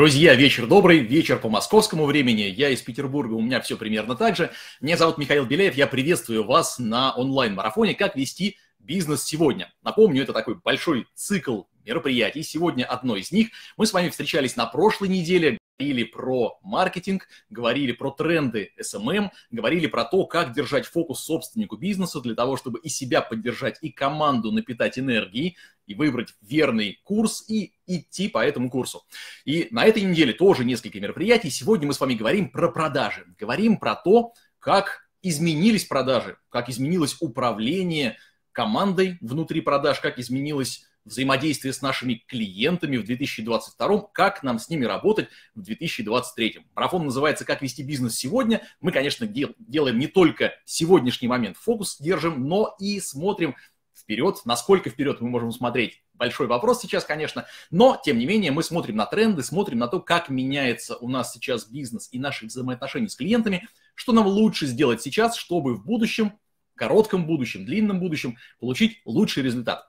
Друзья, вечер добрый, вечер по московскому времени. Я из Петербурга, у меня все примерно так же. Меня зовут Михаил Беляев, я приветствую вас на онлайн-марафоне «Как вести бизнес сегодня». Напомню, это такой большой цикл мероприятий. Сегодня одно из них. Мы с вами встречались на прошлой неделе, говорили про маркетинг, говорили про тренды SMM, эм эм, говорили про то, как держать фокус собственнику бизнеса для того, чтобы и себя поддержать, и команду напитать энергией, и выбрать верный курс и идти по этому курсу. И на этой неделе тоже несколько мероприятий. Сегодня мы с вами говорим про продажи, говорим про то, как изменились продажи, как изменилось управление командой внутри продаж, как изменилось взаимодействие с нашими клиентами в 2022, как нам с ними работать в 2023. Марафон называется «Как вести бизнес сегодня». Мы, конечно, дел, делаем не только сегодняшний момент, фокус держим, но и смотрим вперед. Насколько вперед мы можем смотреть? Большой вопрос сейчас, конечно, но, тем не менее, мы смотрим на тренды, смотрим на то, как меняется у нас сейчас бизнес и наши взаимоотношения с клиентами, что нам лучше сделать сейчас, чтобы в будущем коротком будущем, длинном будущем получить лучший результат.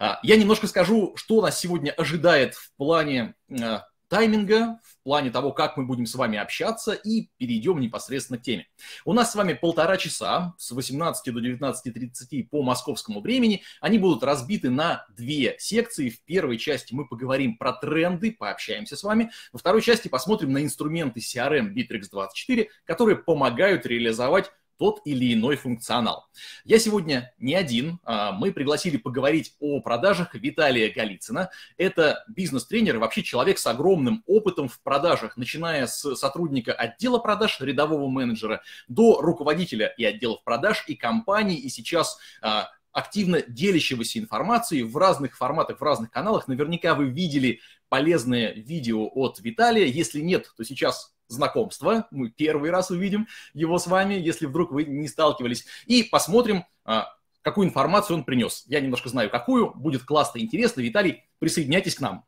А, я немножко скажу, что нас сегодня ожидает в плане а, тайминга, в плане того, как мы будем с вами общаться, и перейдем непосредственно к теме. У нас с вами полтора часа с 18 до 19.30 по московскому времени. Они будут разбиты на две секции. В первой части мы поговорим про тренды, пообщаемся с вами. Во второй части посмотрим на инструменты CRM Bittrex24, которые помогают реализовать тот или иной функционал. Я сегодня не один. А, мы пригласили поговорить о продажах Виталия Голицына. Это бизнес-тренер, и вообще человек с огромным опытом в продажах, начиная с сотрудника отдела продаж, рядового менеджера, до руководителя и отделов продаж, и компании и сейчас а, активно делящегося информацией в разных форматах, в разных каналах. Наверняка вы видели полезное видео от Виталия. Если нет, то сейчас знакомства. Мы первый раз увидим его с вами, если вдруг вы не сталкивались. И посмотрим, а, какую информацию он принес. Я немножко знаю, какую. Будет классно интересно. Виталий, присоединяйтесь к нам.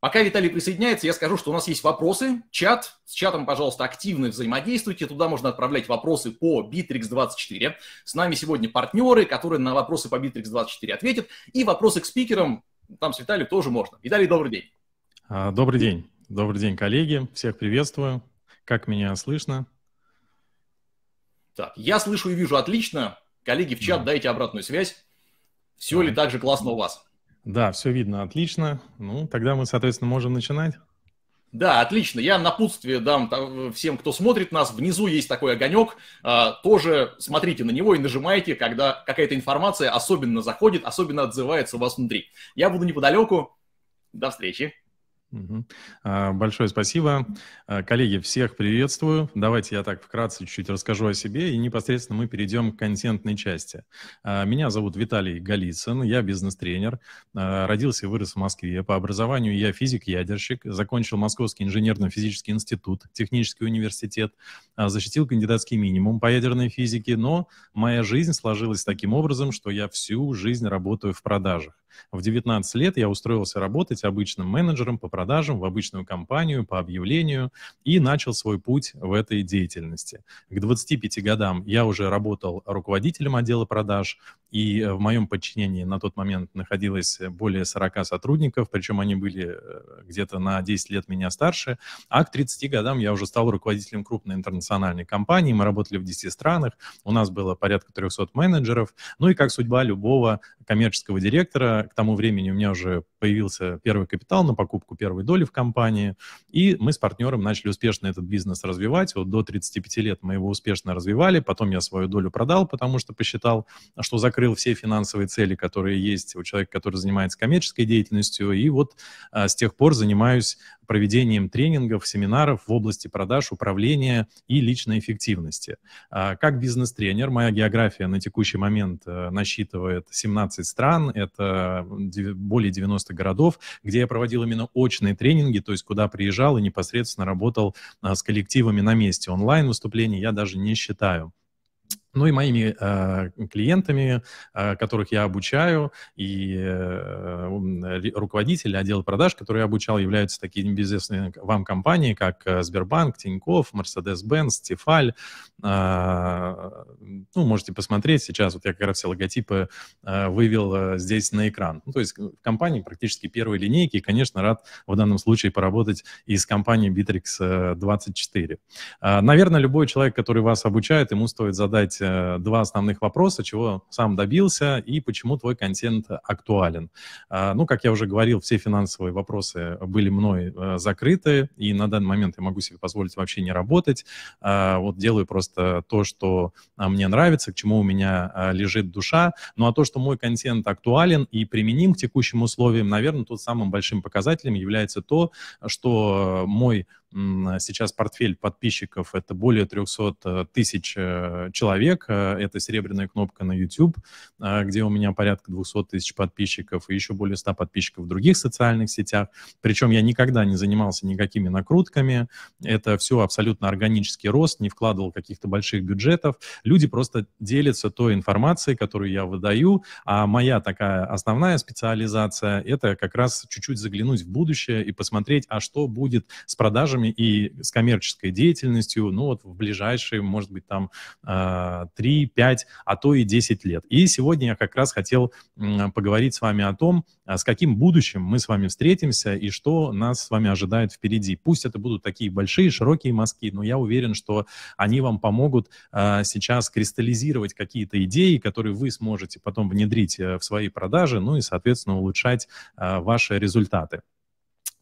Пока Виталий присоединяется, я скажу, что у нас есть вопросы, чат. С чатом, пожалуйста, активно взаимодействуйте. Туда можно отправлять вопросы по Bittrex24. С нами сегодня партнеры, которые на вопросы по Bittrex24 ответят. И вопросы к спикерам, там с Виталием тоже можно. Виталий, добрый день. А, добрый день. Добрый день, коллеги. Всех приветствую. Как меня слышно? Так, я слышу и вижу отлично. Коллеги в чат, да. дайте обратную связь. Все да. ли так же классно у вас? Да, все видно отлично. Ну, тогда мы, соответственно, можем начинать. Да, отлично. Я напутствие дам э, всем, кто смотрит нас. Внизу есть такой огонек. А, тоже смотрите на него и нажимайте, когда какая-то информация особенно заходит, особенно отзывается у вас внутри. Я буду неподалеку. До встречи. А, большое спасибо. А, коллеги, всех приветствую. Давайте я так вкратце чуть-чуть расскажу о себе, и непосредственно мы перейдем к контентной части. А, меня зовут Виталий Голицын, я бизнес-тренер. Родился и вырос в Москве. По образованию я физик-ядерщик, закончил Московский инженерно-физический институт, технический университет, защитил кандидатский минимум по ядерной физике, но моя жизнь сложилась таким образом, что я всю жизнь работаю в продажах. В 19 лет я устроился работать обычным менеджером по продажам в обычную компанию, по объявлению и начал свой путь в этой деятельности. К 25 годам я уже работал руководителем отдела продаж, и в моем подчинении на тот момент находилось более 40 сотрудников, причем они были э, где-то на 10 лет меня старше, а к 30 годам я уже стал руководителем крупной интернациональной компании, мы работали в 10 странах, у нас было порядка 300 менеджеров, ну и как судьба любого коммерческого директора, к тому времени, у меня уже появился первый капитал на покупку первой доли в компании, и мы с партнером начали успешно этот бизнес развивать. Вот до 35 лет мы его успешно развивали, потом я свою долю продал, потому что посчитал, что закрыл все финансовые цели, которые есть у человека, который занимается коммерческой деятельностью, и вот а, с тех пор занимаюсь проведением тренингов, семинаров в области продаж, управления и личной эффективности. А, как бизнес-тренер моя география на текущий момент а, насчитывает 17 стран, это э, более 90 90 городов, где я проводил именно очные тренинги, то есть куда приезжал и непосредственно работал а, с коллективами на месте. Онлайн-выступления я даже не считаю ну и моими э, клиентами, э, которых я обучаю, и э, руководители отдела продаж, которые я обучал, являются такие небезызвестные вам компании, как э, Сбербанк, Тиньков, Mercedes-Benz, Тефаль. Э, ну, можете посмотреть сейчас, вот я как раз все логотипы э, вывел э, здесь на экран. Ну, то есть э, компании практически первой линейки, и, конечно, рад в данном случае поработать и с компанией Bittrex24. Э, наверное, любой человек, который вас обучает, ему стоит задать Э, два основных вопроса, чего сам добился и почему твой контент актуален. А, ну, как я уже говорил, все финансовые вопросы были мной э, закрыты, и на данный момент я могу себе позволить вообще не работать. А, вот делаю просто то, что а, мне нравится, к чему у меня лежит душа. Ну, а то, что мой контент актуален и применим к текущим условиям, наверное, тут самым большим показателем является то, что мой а сейчас портфель подписчиков — это более 300 э, тысяч э, человек. Э, это серебряная кнопка на YouTube, где у меня порядка 200 тысяч подписчиков и еще более 100 подписчиков в других социальных сетях. Причем я никогда не занимался никакими накрутками. Это все абсолютно органический рост, не вкладывал каких-то больших бюджетов. Люди просто делятся той информацией, которую я выдаю. А моя такая основная специализация — это как раз чуть-чуть заглянуть в будущее и посмотреть, а что будет с продажами партнерами и с коммерческой деятельностью, ну вот в ближайшие, может быть, там 3, а, 5, а то и 10 лет. И сегодня я как раз хотел поговорить с вами о том, а, с каким будущим мы с вами встретимся и что нас с вами ожидает впереди. Пусть это будут такие большие, широкие мазки, но я уверен, что они вам помогут а, сейчас кристаллизировать какие-то идеи, которые вы сможете потом внедрить э, в свои продажи, ну и, соответственно, улучшать ваши результаты.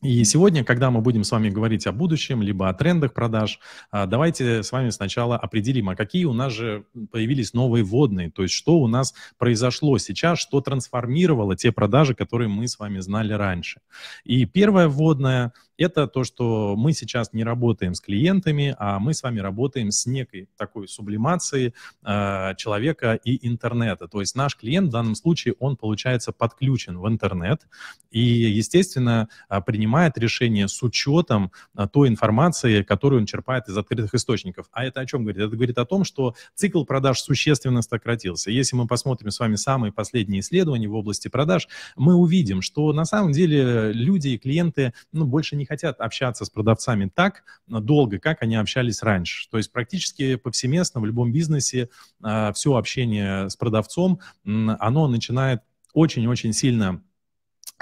И сегодня, когда мы будем с вами говорить о будущем, либо о трендах продаж, а, давайте с вами сначала определим, а какие у нас же появились новые водные, то есть что у нас произошло сейчас, что трансформировало те продажи, которые мы с вами знали раньше. И первая водная это то, что мы сейчас не работаем с клиентами, а мы с вами работаем с некой такой сублимацией э, человека и интернета. То есть наш клиент в данном случае, он, получается, подключен в интернет и, естественно, а, принимает решение с учетом а, той информации, которую он черпает из открытых источников. А это о чем говорит? Это говорит о том, что цикл продаж существенно сократился. Если мы посмотрим с вами самые последние исследования в области продаж, мы увидим, что на самом деле люди и клиенты ну, больше не хотят общаться с продавцами так э, долго, как они общались раньше. То есть практически повсеместно в любом бизнесе э, все общение с продавцом, оно начинает очень-очень сильно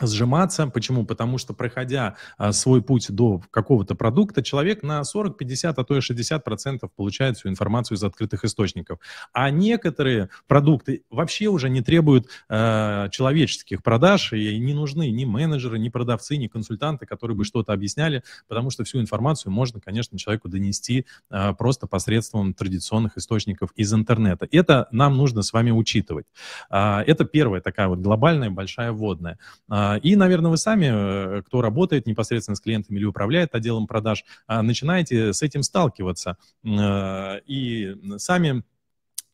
сжиматься. Почему? Потому что, проходя а, свой путь до какого-то продукта, человек на 40, 50, а то и 60 процентов получает всю информацию из открытых источников. А некоторые продукты вообще уже не требуют э, человеческих продаж, и не нужны ни менеджеры, ни продавцы, ни консультанты, которые бы что-то объясняли, потому что всю информацию можно, конечно, человеку донести э, просто посредством традиционных источников из интернета. Это нам нужно с вами учитывать. Э, это первая такая вот глобальная большая вводная. Э, а, и, наверное, вы сами, э, кто работает непосредственно с клиентами или управляет отделом продаж, а, начинаете с этим сталкиваться. Э, и сами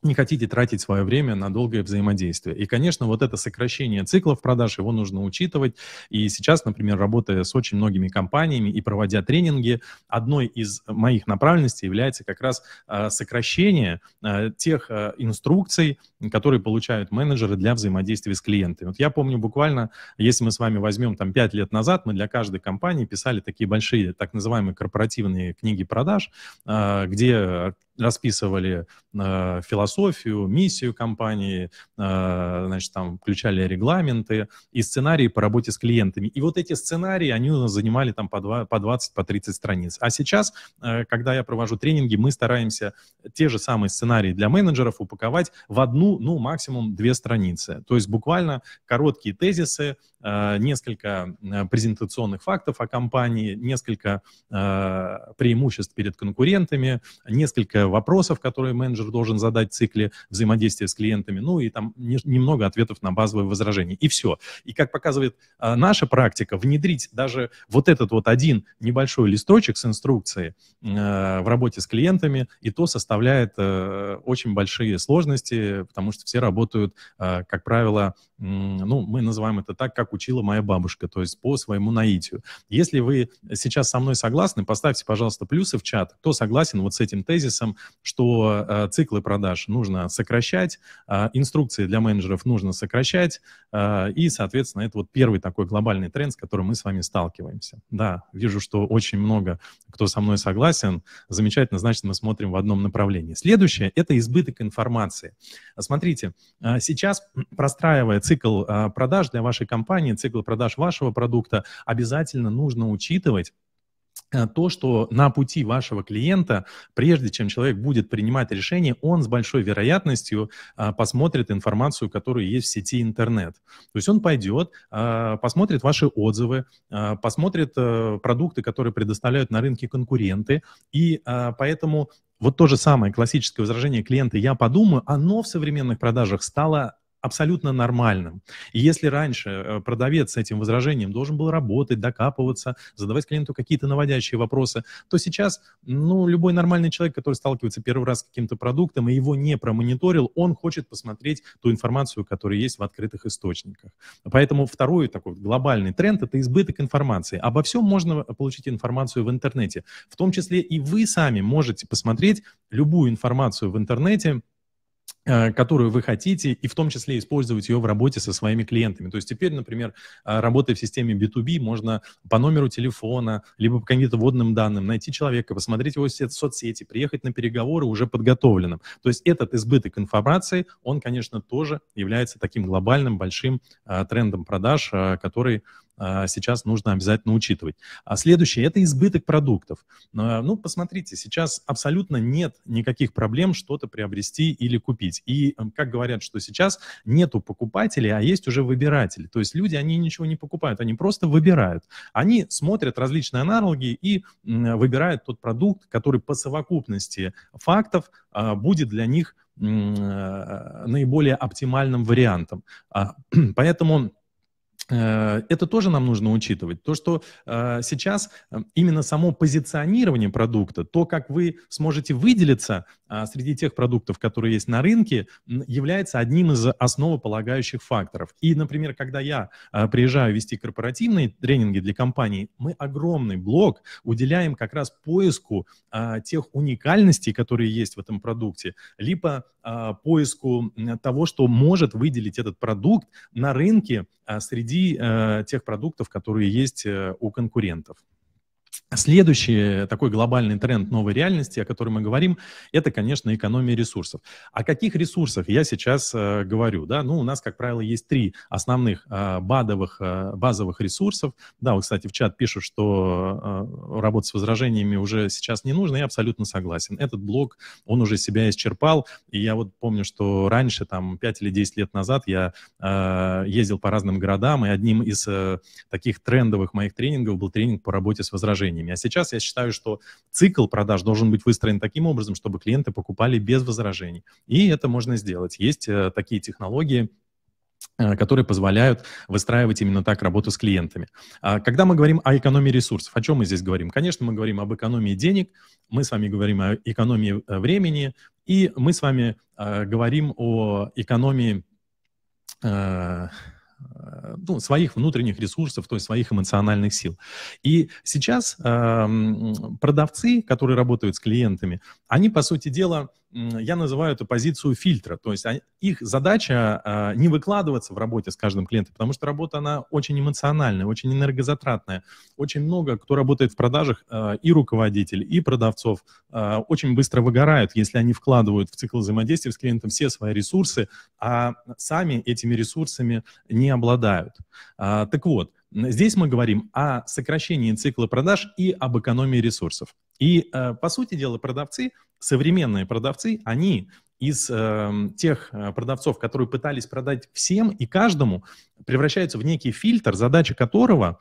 не хотите тратить свое время на долгое взаимодействие. И, конечно, вот это сокращение циклов продаж, его нужно учитывать. И сейчас, например, работая с очень многими компаниями и проводя тренинги, одной из моих направленностей является как раз а, сокращение а, тех а, инструкций, которые получают менеджеры для взаимодействия с клиентами. Вот я помню буквально, если мы с вами возьмем там 5 лет назад, мы для каждой компании писали такие большие так называемые корпоративные книги продаж, где расписывали э, философию, миссию компании, э, значит, там включали регламенты и сценарии по работе с клиентами. И вот эти сценарии, они у нас занимали там по, 2, по 20, по 30 страниц. А сейчас, э, когда я провожу тренинги, мы стараемся те же самые сценарии для менеджеров упаковать в одну, ну, максимум две страницы. То есть буквально короткие тезисы, э, несколько э, презентационных фактов о компании, несколько э, преимуществ перед конкурентами, несколько вопросов, которые менеджер должен задать в цикле взаимодействия с клиентами, ну и там не, немного ответов на базовые возражения. И все. И как показывает а, наша практика, внедрить даже вот этот вот один небольшой листочек с инструкцией а, в работе с клиентами, и то составляет а, очень большие сложности, потому что все работают, а, как правило, ну, мы называем это так, как учила моя бабушка, то есть по своему наитию. Если вы сейчас со мной согласны, поставьте, пожалуйста, плюсы в чат, кто согласен вот с этим тезисом, видим, что э, циклы продаж нужно сокращать, а инструкции для менеджеров нужно сокращать, а, и, соответственно, это вот первый такой глобальный тренд, с которым мы с вами сталкиваемся. Да, вижу, что очень много кто со мной согласен. Замечательно, значит, мы смотрим в одном направлении. Следующее — это избыток информации. Смотрите, а сейчас, простраивая цикл продаж для вашей компании, цикл продаж вашего продукта, обязательно нужно учитывать Э, то, что на пути вашего клиента, прежде чем человек будет принимать решение, он с большой вероятностью э, посмотрит информацию, которая есть в сети интернет. То есть он пойдет, э, посмотрит ваши отзывы, посмотрит продукты, которые предоставляют на рынке конкуренты, и поэтому вот то же самое классическое возражение клиента «я подумаю», оно в современных продажах стало абсолютно нормальным. И если раньше э, продавец с этим возражением должен был работать, докапываться, задавать клиенту какие-то наводящие вопросы, то сейчас, ну, любой нормальный человек, который сталкивается первый раз с каким-то продуктом и его не промониторил, он хочет посмотреть ту информацию, которая есть в открытых источниках. Поэтому второй такой глобальный тренд – это избыток информации. Обо всем можно э, получить информацию в интернете. В том числе и вы сами можете посмотреть любую информацию в интернете, Э, которую вы хотите, и в том числе использовать ее в работе со своими клиентами. То есть теперь, например, э, работая в системе B2B, можно по номеру телефона, либо по каким-то водным данным найти человека, посмотреть его соцсети, приехать на переговоры уже подготовленным. То есть этот избыток информации, он, конечно, тоже является таким глобальным большим э, трендом продаж, который сейчас нужно обязательно учитывать. А следующее – это избыток продуктов. Ну, посмотрите, сейчас абсолютно нет никаких проблем что-то приобрести или купить сравнить. И эм, как говорят, что сейчас нету покупателей, а есть уже выбиратели. То есть люди, они ничего не покупают, они просто выбирают. Они смотрят различные аналоги и выбирают тот продукт, который по совокупности фактов а, будет для них э, наиболее оптимальным вариантом. А, поэтому Э, это тоже нам нужно учитывать. То, что э, сейчас э, именно само позиционирование продукта, то, как вы сможете выделиться а, среди тех продуктов, которые есть на рынке, является одним из основополагающих факторов. И, например, когда я приезжаю вести корпоративные тренинги для компаний, мы огромный блок уделяем как раз поиску а, тех уникальностей, которые есть в этом продукте, либо а, поиску того, что может выделить этот продукт на рынке а, среди э, тех продуктов, которые есть э, у конкурентов. Следующий э, такой глобальный тренд новой реальности, о котором мы говорим, это, конечно, экономия ресурсов. О каких ресурсах я сейчас э, говорю? Да? Ну, у нас, как правило, есть три основных э, бадовых, э, базовых ресурсов. Да, вот, кстати, в чат пишут, что э, работать с возражениями уже сейчас не нужно. Я абсолютно согласен. Этот блок, он уже себя исчерпал. И я вот помню, что раньше, там, 5 или 10 лет назад я э, ездил по разным городам, и одним из э, таких трендовых моих тренингов был тренинг по работе с возражениями изменениями. А сейчас я считаю, что цикл продаж должен быть выстроен таким образом, чтобы клиенты покупали без возражений. И это можно сделать. Есть э, такие технологии, э, которые позволяют выстраивать именно так работу с клиентами. А когда мы говорим о экономии ресурсов, о чем мы здесь говорим? Конечно, мы говорим об экономии денег, мы с вами говорим о экономии э, времени, и мы с вами говорим о экономии Э, ну, своих внутренних ресурсов, то есть своих эмоциональных сил. И сейчас э, продавцы, которые работают с клиентами, они, по сути дела, я называю эту позицию фильтра. То есть их задача а, не выкладываться в работе с каждым клиентом, потому что работа, она очень эмоциональная, очень энергозатратная. Очень много, кто работает в продажах, а, и руководитель, и продавцов, а, очень быстро выгорают, если они вкладывают в цикл взаимодействия с клиентом все свои ресурсы, а сами этими ресурсами не обладают. Так вот, Здесь мы говорим о сокращении цикла продаж и об экономии ресурсов. И, э, по сути дела, продавцы, современные продавцы, они из э, тех э, продавцов, которые пытались продать всем и каждому, превращаются в некий фильтр, задача которого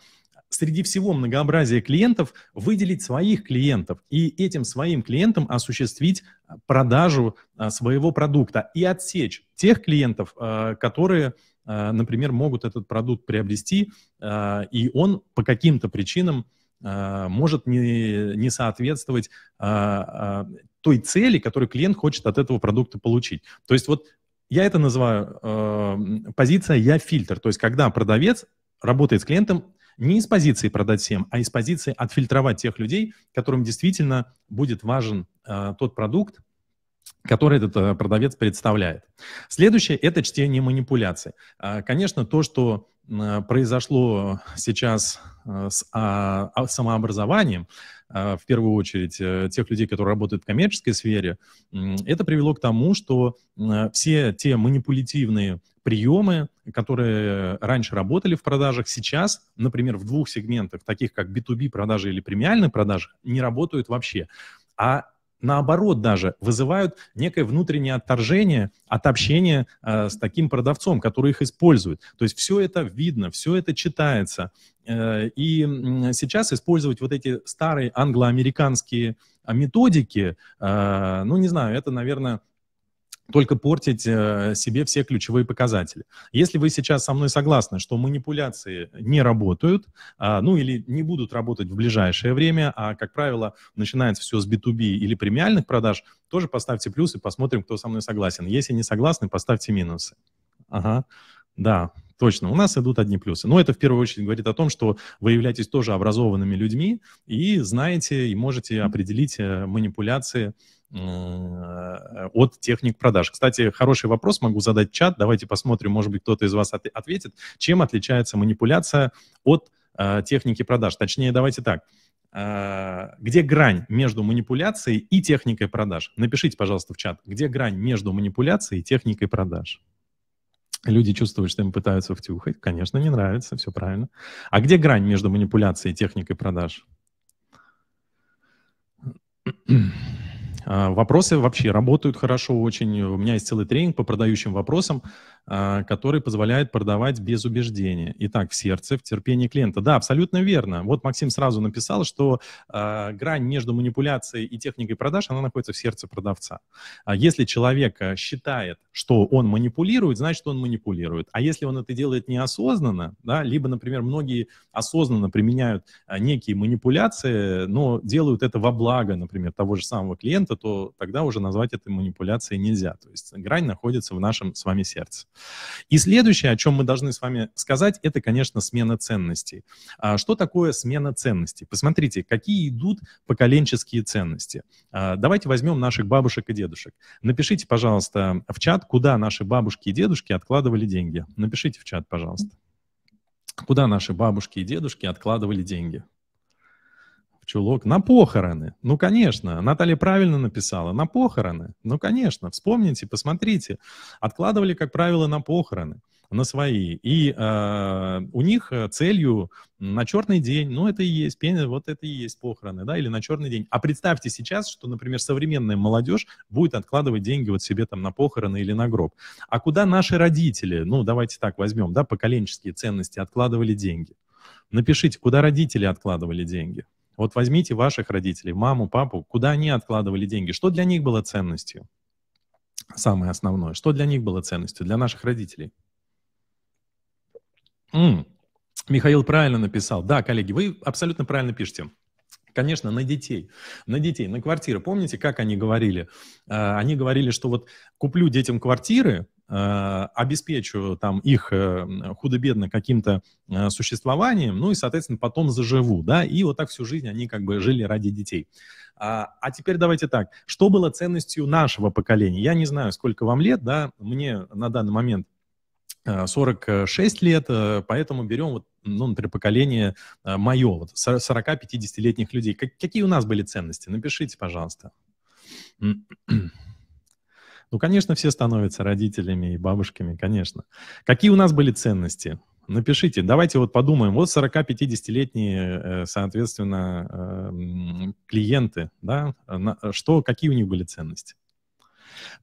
среди всего многообразия клиентов выделить своих клиентов и этим своим клиентам осуществить э, продажу своего продукта и отсечь тех клиентов, которые а, например, могут этот продукт приобрести, а, и он по каким-то причинам а, может не, не соответствовать той цели, которую клиент хочет от этого продукта получить. То есть вот я это называю позиция «я фильтр». То есть когда продавец работает с клиентом не из позиции «продать всем», а из позиции отфильтровать тех людей, которым действительно будет важен э, тот продукт, который этот э, продавец представляет. Следующее – это чтение манипуляций. А, конечно, то, что э, произошло сейчас э, с а, а, самообразованием, в первую очередь тех людей, которые работают в коммерческой сфере, это привело к тому, что все те манипулятивные приемы, которые раньше работали в продажах, сейчас, например, в двух сегментах, таких как B2B продажи или премиальные продажи, не работают вообще. А наоборот даже вызывают некое внутреннее отторжение от общения э, с таким продавцом, который их использует. То есть все это видно, все это читается. Э, и сейчас использовать вот эти старые англо-американские э, методики, ну не знаю, это, наверное, только портить э, себе все ключевые показатели. Если вы сейчас со мной согласны, что манипуляции не работают, э, ну или не будут работать в ближайшее время, а, как правило, начинается все с B2B или премиальных продаж, тоже поставьте плюсы, посмотрим, кто со мной согласен. Если не согласны, поставьте минусы. Ага, да, Точно, у нас идут одни плюсы. Но это в первую очередь говорит о том, что вы являетесь тоже образованными людьми и знаете и можете определить э, манипуляции Э, от техник продаж. Кстати, хороший вопрос могу задать чат. Давайте посмотрим, может быть, кто-то из вас от ответит. Чем отличается манипуляция от э, техники продаж? Точнее, давайте так. Э, где грань между манипуляцией и техникой продаж? Напишите, пожалуйста, в чат. Где грань между манипуляцией и техникой продаж? Люди чувствуют, что им пытаются втюхать. Конечно, не нравится, все правильно. А где грань между манипуляцией и техникой продаж? А, вопросы вообще работают хорошо очень. У меня есть целый тренинг по продающим вопросам. А, который позволяет продавать без убеждения. Итак, в сердце, в терпении клиента. Да, абсолютно верно. Вот Максим сразу написал, что э, грань между манипуляцией и техникой продаж, она находится в сердце продавца. А если человек а, считает, что он манипулирует, значит, он манипулирует. А если он это делает неосознанно, да, либо, например, многие осознанно применяют некие манипуляции, но делают это во благо, например, того же самого клиента, то тогда уже назвать это манипуляцией нельзя. То есть грань находится в нашем с вами сердце. И следующее, о чем мы должны с вами сказать, это, конечно, смена ценностей. А что такое смена ценностей? Посмотрите, какие идут поколенческие ценности. А, давайте возьмем наших бабушек и дедушек. Напишите, пожалуйста, в чат, куда наши бабушки и дедушки откладывали деньги. Напишите в чат, пожалуйста. Куда наши бабушки и дедушки откладывали деньги? в чулок, на похороны. Ну, конечно, Наталья правильно написала, на похороны. Ну, конечно, вспомните, посмотрите. Откладывали, как правило, на похороны на свои. И э, у них э, целью на черный день, ну, это и есть, пение, вот это и есть похороны, да, или на черный день. А представьте сейчас, что, например, современная молодежь будет откладывать деньги вот себе там на похороны или на гроб. А куда наши родители, ну, давайте так возьмем, да, поколенческие ценности откладывали деньги? Напишите, куда родители откладывали деньги? Вот возьмите ваших родителей, маму, папу, куда они откладывали деньги, что для них было ценностью? Самое основное, что для них было ценностью, для наших родителей? М-м. Михаил правильно написал. Да, коллеги, вы абсолютно правильно пишете. Конечно, на детей. На детей, на квартиры. Помните, как они говорили? Э, они говорили, что вот куплю детям квартиры, э, обеспечу там их э, худо-бедно каким-то существованием, ну и, соответственно, потом заживу, да, и вот так всю жизнь они как бы жили ради детей. А, а теперь давайте так, что было ценностью нашего поколения? Я не знаю, сколько вам лет, да, мне на данный момент 46 э, лет, э, поэтому берем, вот, ну, например, поколение э, мое, вот 40-50-летних людей. какие у нас были ценности? Напишите, пожалуйста. Ну, конечно, все становятся родителями и бабушками, конечно. Какие у нас были ценности? Напишите, давайте вот подумаем. Вот 40-50-летние, соответственно, клиенты, да, что, какие у них были ценности?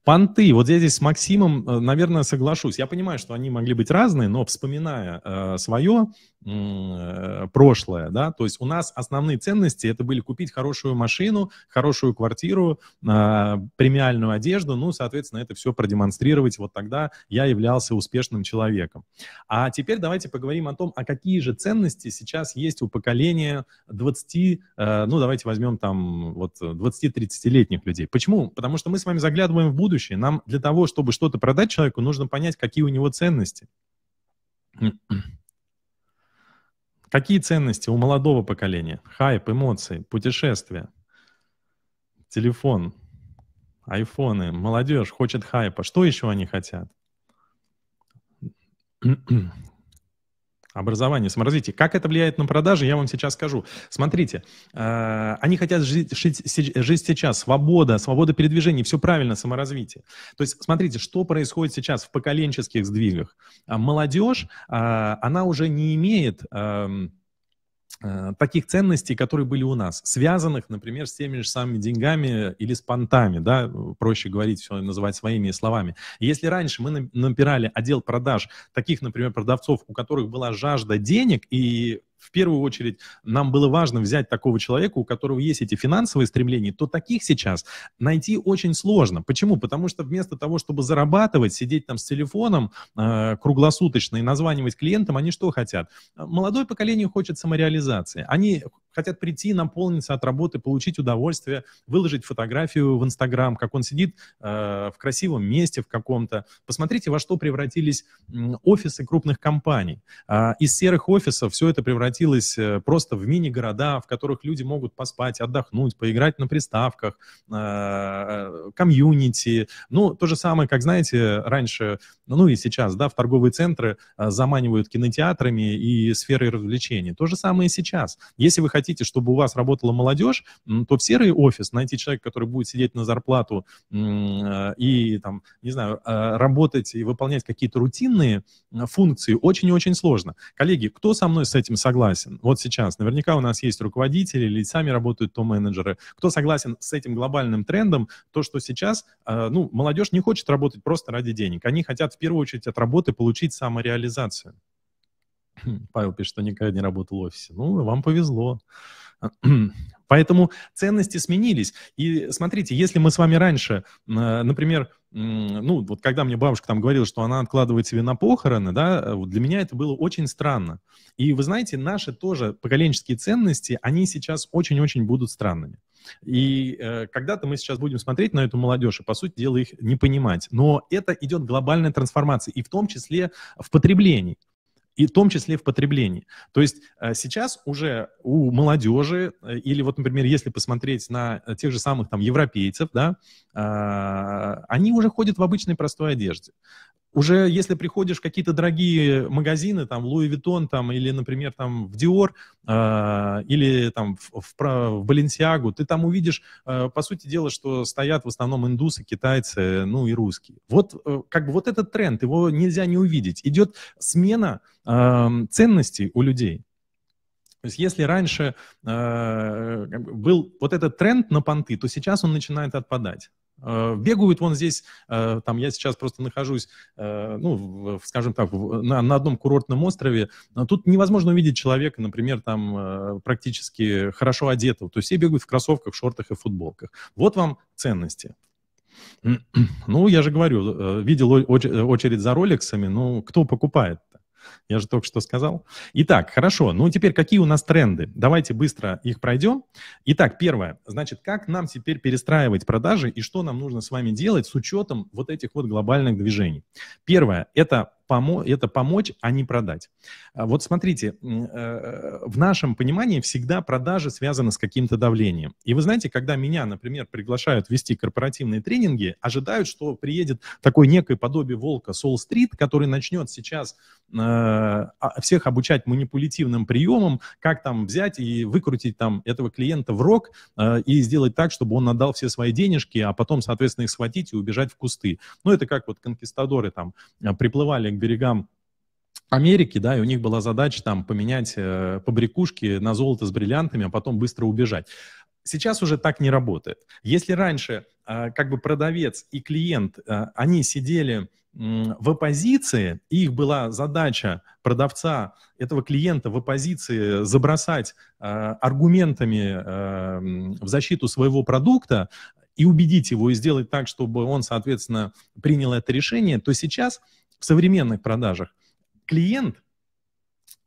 Понты. Вот я здесь с Максимом, э, наверное, соглашусь. Я понимаю, что они могли быть разные, но вспоминая э, свое, Э, прошлое, да, то есть у нас основные ценности это были купить хорошую машину, хорошую квартиру, а, премиальную одежду, ну, соответственно, это все продемонстрировать, вот тогда я являлся успешным человеком. А теперь давайте поговорим о том, а какие же ценности сейчас есть у поколения 20, э, ну, давайте возьмем там вот 20-30-летних людей. Почему? Потому что мы с вами заглядываем в будущее, нам для того, чтобы что-то продать человеку, нужно понять, какие у него ценности. Какие ценности у молодого поколения? Хайп, эмоции, путешествия, телефон, айфоны. Молодежь хочет хайпа. Что еще они хотят? Образование, Смотрите, Как это влияет на продажи, я вам сейчас скажу. Смотрите, э, они хотят жить, жить, жить сейчас. Свобода, свобода передвижения, все правильно, саморазвитие. То есть, смотрите, что происходит сейчас в поколенческих сдвигах. Молодежь, э, она уже не имеет... Э, Э, таких ценностей, которые были у нас, связанных, например, с теми же самыми деньгами или с понтами, да, проще говорить, все называть своими словами. Если раньше мы напирали отдел продаж таких, например, продавцов, у которых была жажда денег, и в первую очередь нам было важно взять такого человека, у которого есть эти финансовые стремления, то таких сейчас найти очень сложно. Почему? Потому что вместо того, чтобы зарабатывать, сидеть там с телефоном э, круглосуточно и названивать клиентам, они что хотят? Молодое поколение хочет самореализации. Они хотят прийти, наполниться от работы, получить удовольствие, выложить фотографию в Инстаграм, как он сидит э, в красивом месте в каком-то. Посмотрите, во что превратились офисы крупных компаний. Э, из серых офисов все это превратилось превратилось э, просто в мини-города, в которых люди могут поспать, отдохнуть, поиграть на приставках, э, э, комьюнити. Ну, то же самое, как, знаете, раньше, ну и сейчас, да, в торговые центры заманивают кинотеатрами и сферой развлечений. То же самое и сейчас. Если вы хотите, чтобы у вас работала молодежь, то в серый офис найти человека, который будет сидеть на зарплату и, там, не знаю, работать и выполнять какие-то рутинные функции очень и очень сложно. Коллеги, кто со мной с этим согласен? согласен? Вот сейчас, наверняка у нас есть руководители или сами работают топ-менеджеры. Кто согласен с этим глобальным трендом, то, что сейчас, э, ну, молодежь не хочет работать просто ради денег. Они хотят в первую очередь от работы получить самореализацию. Павел пишет, что никогда не работал в офисе. Ну, вам повезло. Поэтому ценности сменились. И смотрите, если мы с вами раньше, э, например, ну, вот когда мне бабушка там говорила, что она откладывает себе на похороны, да, э, вот для меня это было очень странно. И вы знаете, наши тоже поколенческие ценности, они сейчас очень-очень будут странными. И э, когда-то мы сейчас будем смотреть на эту молодежь и, по сути дела, их не понимать. Но это идет глобальная трансформация, и в том числе в потреблении и в том числе в потреблении. То есть э, сейчас уже у молодежи, э, или вот, например, если посмотреть на э, тех же самых там европейцев, да, а, они уже ходят в обычной простой одежде уже если приходишь в какие-то дорогие магазины, там, Луи Виттон, там, или, например, там, в Диор э, а, или там в, в, ты там увидишь, э, по сути дела, что стоят в основном индусы, китайцы, ну, и русские. Вот, э, как бы, вот этот тренд, его нельзя не увидеть. Идет смена э, ценностей у людей. То есть если раньше э, был вот этот тренд на понты, то сейчас он начинает отпадать. Э, бегают вон здесь, э, там я сейчас просто нахожусь, э, ну, в, скажем так, в, на, на одном курортном острове. Тут невозможно увидеть человека, например, там э, практически хорошо одетого. То есть все бегают в кроссовках, шортах и футболках. Вот вам ценности. Ну, я же говорю, э, видел очередь за роликсами, ну, кто покупает? Я же только что сказал. Итак, хорошо. Ну, теперь какие у нас тренды? Давайте быстро их пройдем. Итак, первое. Значит, как нам теперь перестраивать продажи и что нам нужно с вами делать с учетом вот этих вот глобальных движений? Первое — это помо это помочь, а не продать. А вот смотрите, э, э, в нашем понимании всегда продажи связаны с каким-то давлением. И вы знаете, когда меня, например, приглашают вести корпоративные тренинги, ожидают, что приедет такой некое подобие волка Soul Street, который начнет сейчас э, а, всех обучать манипулятивным приемам, как там взять и выкрутить там этого клиента в рог и сделать так, чтобы он отдал все свои денежки, а потом, соответственно, их схватить и убежать в кусты. Ну, это как вот конкистадоры там приплывали к берегам Америки, да, и у них была задача там поменять э, побрякушки на золото с бриллиантами, а потом быстро убежать. Сейчас уже так не работает. Если раньше э, как бы продавец и клиент, э, они сидели в оппозиции, и их была задача продавца, этого клиента в оппозиции забросать э, аргументами в защиту своего продукта, и убедить его и сделать так, чтобы он, соответственно, принял это решение, то сейчас в современных продажах клиент,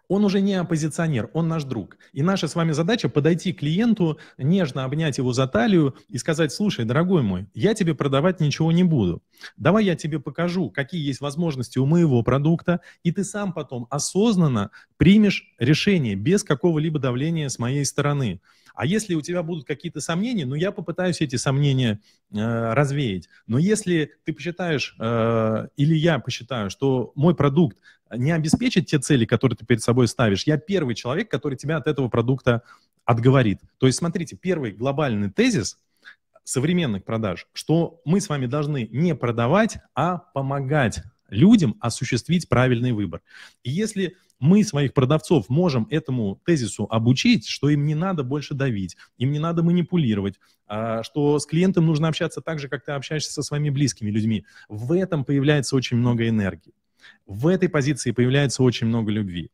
он уже не оппозиционер, он наш друг. И наша с вами задача подойти к клиенту, нежно обнять его за талию и сказать, слушай, дорогой мой, я тебе продавать ничего не буду. Давай я тебе покажу, какие есть возможности у моего продукта, и ты сам потом осознанно примешь решение без какого-либо давления с моей стороны. А если у тебя будут какие-то сомнения, ну, я попытаюсь эти сомнения э, развеять. Но если ты посчитаешь, э, или я посчитаю, что мой продукт не обеспечит те цели, которые ты перед собой ставишь, я первый человек, который тебя от этого продукта отговорит. То есть, смотрите, первый глобальный тезис современных продаж, что мы с вами должны не продавать, а помогать людям осуществить правильный выбор. И если мы своих продавцов можем этому тезису обучить, что им не надо больше давить, им не надо манипулировать, а, что с клиентом нужно общаться так же, как ты общаешься со своими близкими людьми. В этом появляется очень много энергии. В этой позиции появляется очень много любви.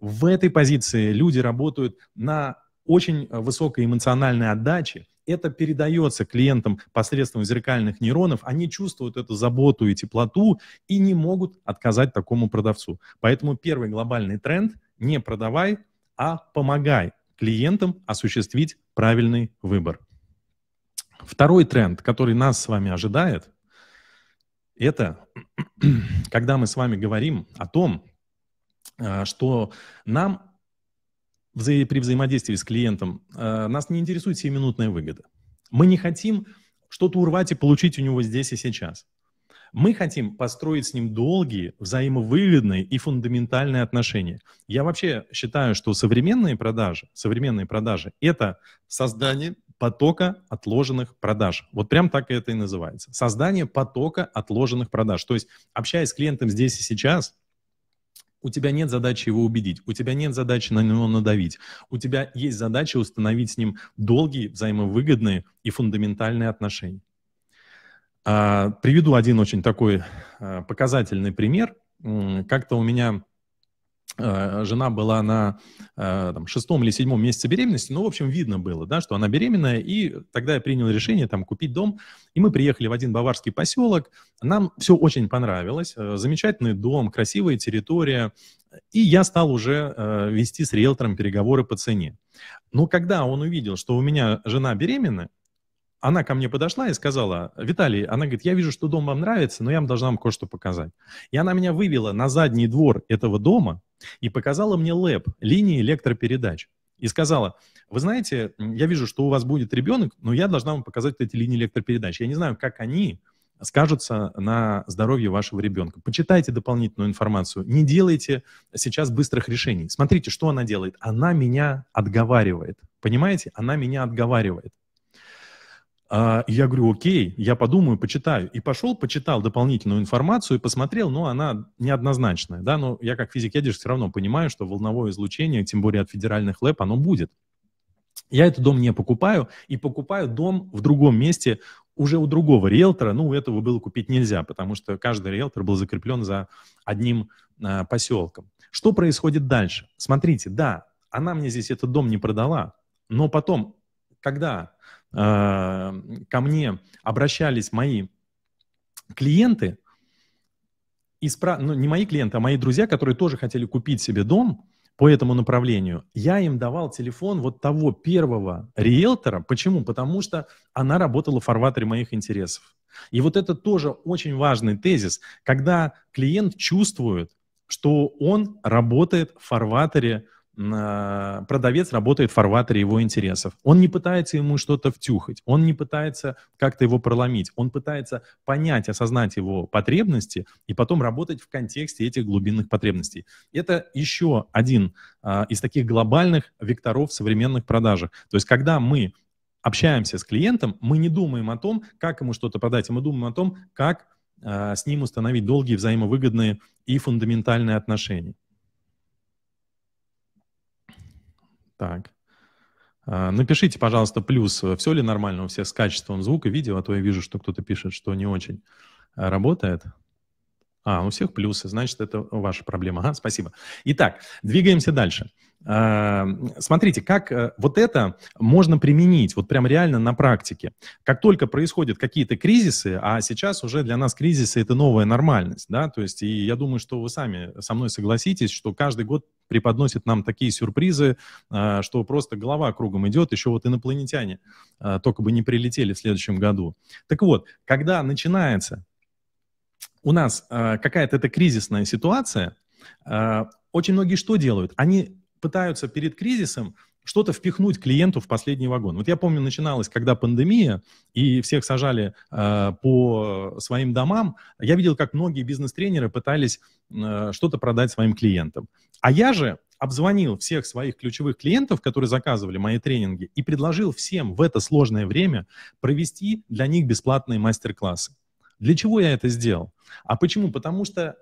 В этой позиции люди работают на очень э, высокой эмоциональной отдаче, это передается клиентам посредством зеркальных нейронов, они чувствуют эту заботу и теплоту и не могут отказать такому продавцу. Поэтому первый глобальный тренд – не продавай, а помогай клиентам осуществить правильный выбор. Второй тренд, который нас с вами ожидает, это когда мы с вами говорим о том, э, что нам вза- при взаимодействии с клиентом, э, нас не интересует сиюминутная выгода. Мы не хотим что-то урвать и получить у него здесь и сейчас. Мы хотим построить с ним долгие, взаимовыгодные и фундаментальные отношения. Я вообще считаю, что современные продажи, современные продажи – это создание потока отложенных продаж. Вот прям так это и называется. Создание потока отложенных продаж. То есть, общаясь с клиентом здесь и сейчас, у тебя нет задачи его убедить, у тебя нет задачи на него надавить, у тебя есть задача установить с ним долгие, взаимовыгодные и фундаментальные отношения. А, приведу один очень такой а, показательный пример. Как-то у меня Э, жена была на э, там, шестом или седьмом месяце беременности, ну, в общем, видно было, да, что она беременная, и тогда я принял решение там купить дом, и мы приехали в один баварский поселок, нам все очень понравилось, э, замечательный дом, красивая территория, и я стал уже э, вести с риэлтором переговоры по цене. Но когда он увидел, что у меня жена беременна, она ко мне подошла и сказала, Виталий, она говорит, я вижу, что дом вам нравится, но я вам должна вам кое-что показать. И она меня вывела на задний двор этого дома и показала мне лэп, линии электропередач. И сказала, вы знаете, я вижу, что у вас будет ребенок, но я должна вам показать эти линии электропередач. Я не знаю, как они скажутся на здоровье вашего ребенка. Почитайте дополнительную информацию. Не делайте сейчас быстрых решений. Смотрите, что она делает. Она меня отговаривает. Понимаете? Она меня отговаривает. А, я говорю, окей, я подумаю, почитаю. И пошел, почитал дополнительную информацию и посмотрел, но она неоднозначная, да, но я как физик-ядерщик все равно понимаю, что волновое излучение, тем более от федеральных лэп, оно будет. Я этот дом не покупаю и покупаю дом в другом месте уже у другого риэлтора, ну, этого было купить нельзя, потому что каждый риэлтор был закреплен за одним э, а, поселком. Что происходит дальше? Смотрите, да, она мне здесь этот дом не продала, но потом, когда Э, ко мне обращались мои клиенты, испра... ну, не мои клиенты, а мои друзья, которые тоже хотели купить себе дом по этому направлению, я им давал телефон вот того первого риэлтора. Почему? Потому что она работала в фарватере моих интересов. И вот это тоже очень важный тезис, когда клиент чувствует, что он работает в фарватере продавец работает в фарватере его интересов. Он не пытается ему что-то втюхать, он не пытается как-то его проломить, он пытается понять, осознать его потребности и потом работать в контексте этих глубинных потребностей. Это еще один а, из таких глобальных векторов в современных продажах. То есть когда мы общаемся с клиентом, мы не думаем о том, как ему что-то продать, а мы думаем о том, как а, с ним установить долгие взаимовыгодные и фундаментальные отношения. Так. А, напишите, пожалуйста, плюс, э, все ли нормально у всех с качеством звука, видео, а то я вижу, что кто-то пишет, что не очень э, работает. А, у всех плюсы, значит, это ваша проблема. Ага, спасибо. Итак, двигаемся дальше. Эм, смотрите, как э, вот это можно применить, вот прям реально на практике. Как только происходят какие-то кризисы, а сейчас уже для нас кризисы — это новая нормальность, да, то есть, и я думаю, что вы сами со мной согласитесь, что каждый год преподносит нам такие сюрпризы, э, что просто голова кругом идет, еще вот инопланетяне э, только бы не прилетели в следующем году. Так вот, когда начинается у нас какая-то эта кризисная ситуация, очень многие что делают? Они пытаются перед кризисом что-то впихнуть клиенту в последний вагон. Вот я помню, начиналось, когда пандемия, и всех сажали э, по своим домам. Я видел, как многие бизнес-тренеры пытались э, что-то продать своим клиентам. А я же обзвонил всех своих ключевых клиентов, которые заказывали мои тренинги, и предложил всем в это сложное время провести для них бесплатные мастер-классы. Для чего я это сделал? А почему? Потому что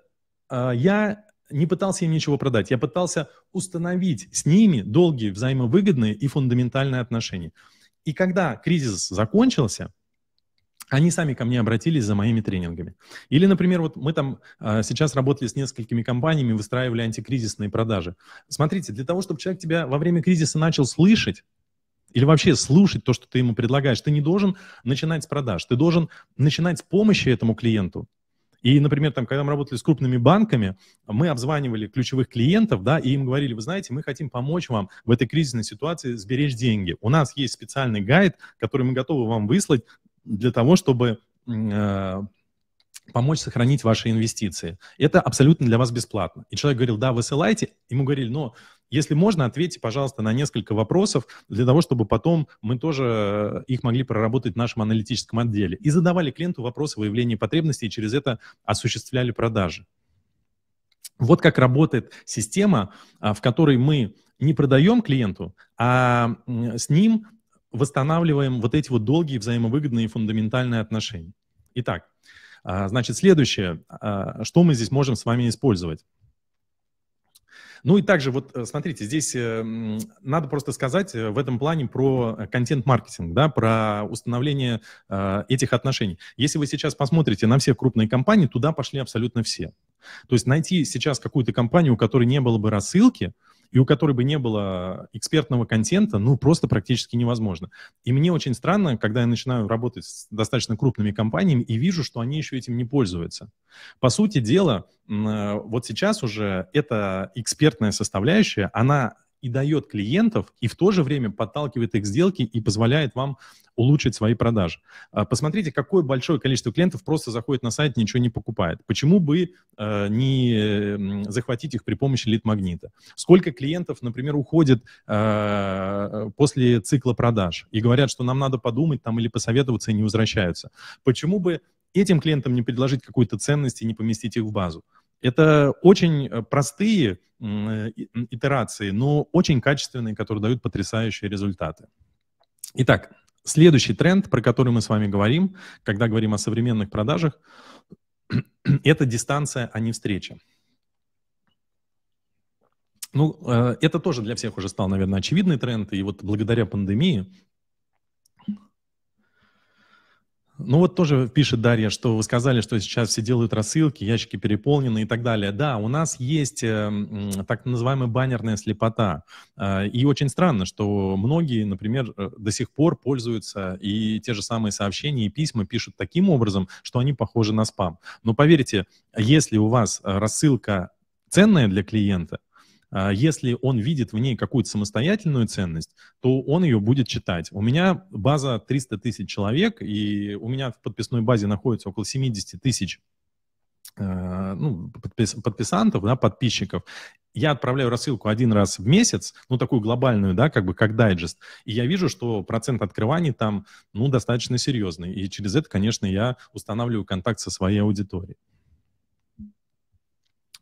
э, я не пытался им ничего продать. Я пытался установить с ними долгие, взаимовыгодные и фундаментальные отношения. И когда кризис закончился, они сами ко мне обратились за моими тренингами. Или, например, вот мы там а, сейчас работали с несколькими компаниями, выстраивали антикризисные продажи. Смотрите, для того, чтобы человек тебя во время кризиса начал слышать, или вообще слушать то, что ты ему предлагаешь, ты не должен начинать с продаж, ты должен начинать с помощи этому клиенту, и, например, там, когда мы работали с крупными банками, мы обзванивали ключевых клиентов, да, и им говорили, вы знаете, мы хотим помочь вам в этой кризисной ситуации сберечь деньги. У нас есть специальный гайд, который мы готовы вам выслать для того, чтобы э, помочь сохранить ваши инвестиции. Это абсолютно для вас бесплатно. И человек говорил, да, высылайте. Ему говорили, но если можно, ответьте, пожалуйста, на несколько вопросов для того, чтобы потом мы тоже э, их могли проработать в нашем аналитическом отделе. И задавали клиенту вопросы выявления потребностей, и через это осуществляли продажи. Вот как работает система, а, в которой мы не продаем клиенту, а с ним восстанавливаем вот эти вот долгие взаимовыгодные фундаментальные отношения. Итак, а, значит, следующее, а, что мы здесь можем с вами использовать? Ну и также вот, э, смотрите, здесь эм, надо просто сказать э, в этом плане про э, контент-маркетинг, да, про установление этих отношений. Если вы сейчас посмотрите на все крупные компании, туда пошли абсолютно все. То есть найти сейчас какую-то компанию, у которой не было бы рассылки, и у которой бы не было экспертного контента, ну, просто практически невозможно. И мне очень странно, когда я начинаю работать с достаточно крупными компаниями и вижу, что они еще этим не пользуются. По сути дела, э, вот сейчас уже эта экспертная составляющая, она и дает клиентов, и в то же время подталкивает их сделки и позволяет вам улучшить свои продажи. А, посмотрите, какое большое количество клиентов просто заходит на сайт, ничего не покупает. Почему бы э, не захватить их при помощи лид-магнита? Сколько клиентов, например, уходит э, после цикла продаж и говорят, что нам надо подумать там или посоветоваться и не возвращаются? Почему бы этим клиентам не предложить какую-то ценность и не поместить их в базу? Это очень э, простые э, итерации, но очень качественные, которые дают потрясающие результаты. Итак, следующий тренд, про который мы с вами говорим, когда говорим о современных продажах, это дистанция, а не встреча. Ну, э, это тоже для всех уже стал, наверное, очевидный тренд, и вот благодаря пандемии Ну вот тоже пишет Дарья, что вы сказали, что сейчас все делают рассылки, ящики переполнены и так далее. Да, у нас есть э, так называемая баннерная слепота. Э, и очень странно, что многие, например, э, до сих пор пользуются и те же самые сообщения и письма пишут таким образом, что они похожи на спам. Но поверьте, если у вас э, рассылка ценная для клиента, а если он видит в ней какую-то самостоятельную ценность, то он ее будет читать. У меня база 300 тысяч человек, и у меня в подписной базе находится около 70 тысяч э, ну, подпис, подписантов, да, подписчиков, я отправляю рассылку один раз в месяц, ну, такую глобальную, да, как бы как дайджест, и я вижу, что процент открываний там, ну, достаточно серьезный. И через это, конечно, я устанавливаю контакт со своей аудиторией.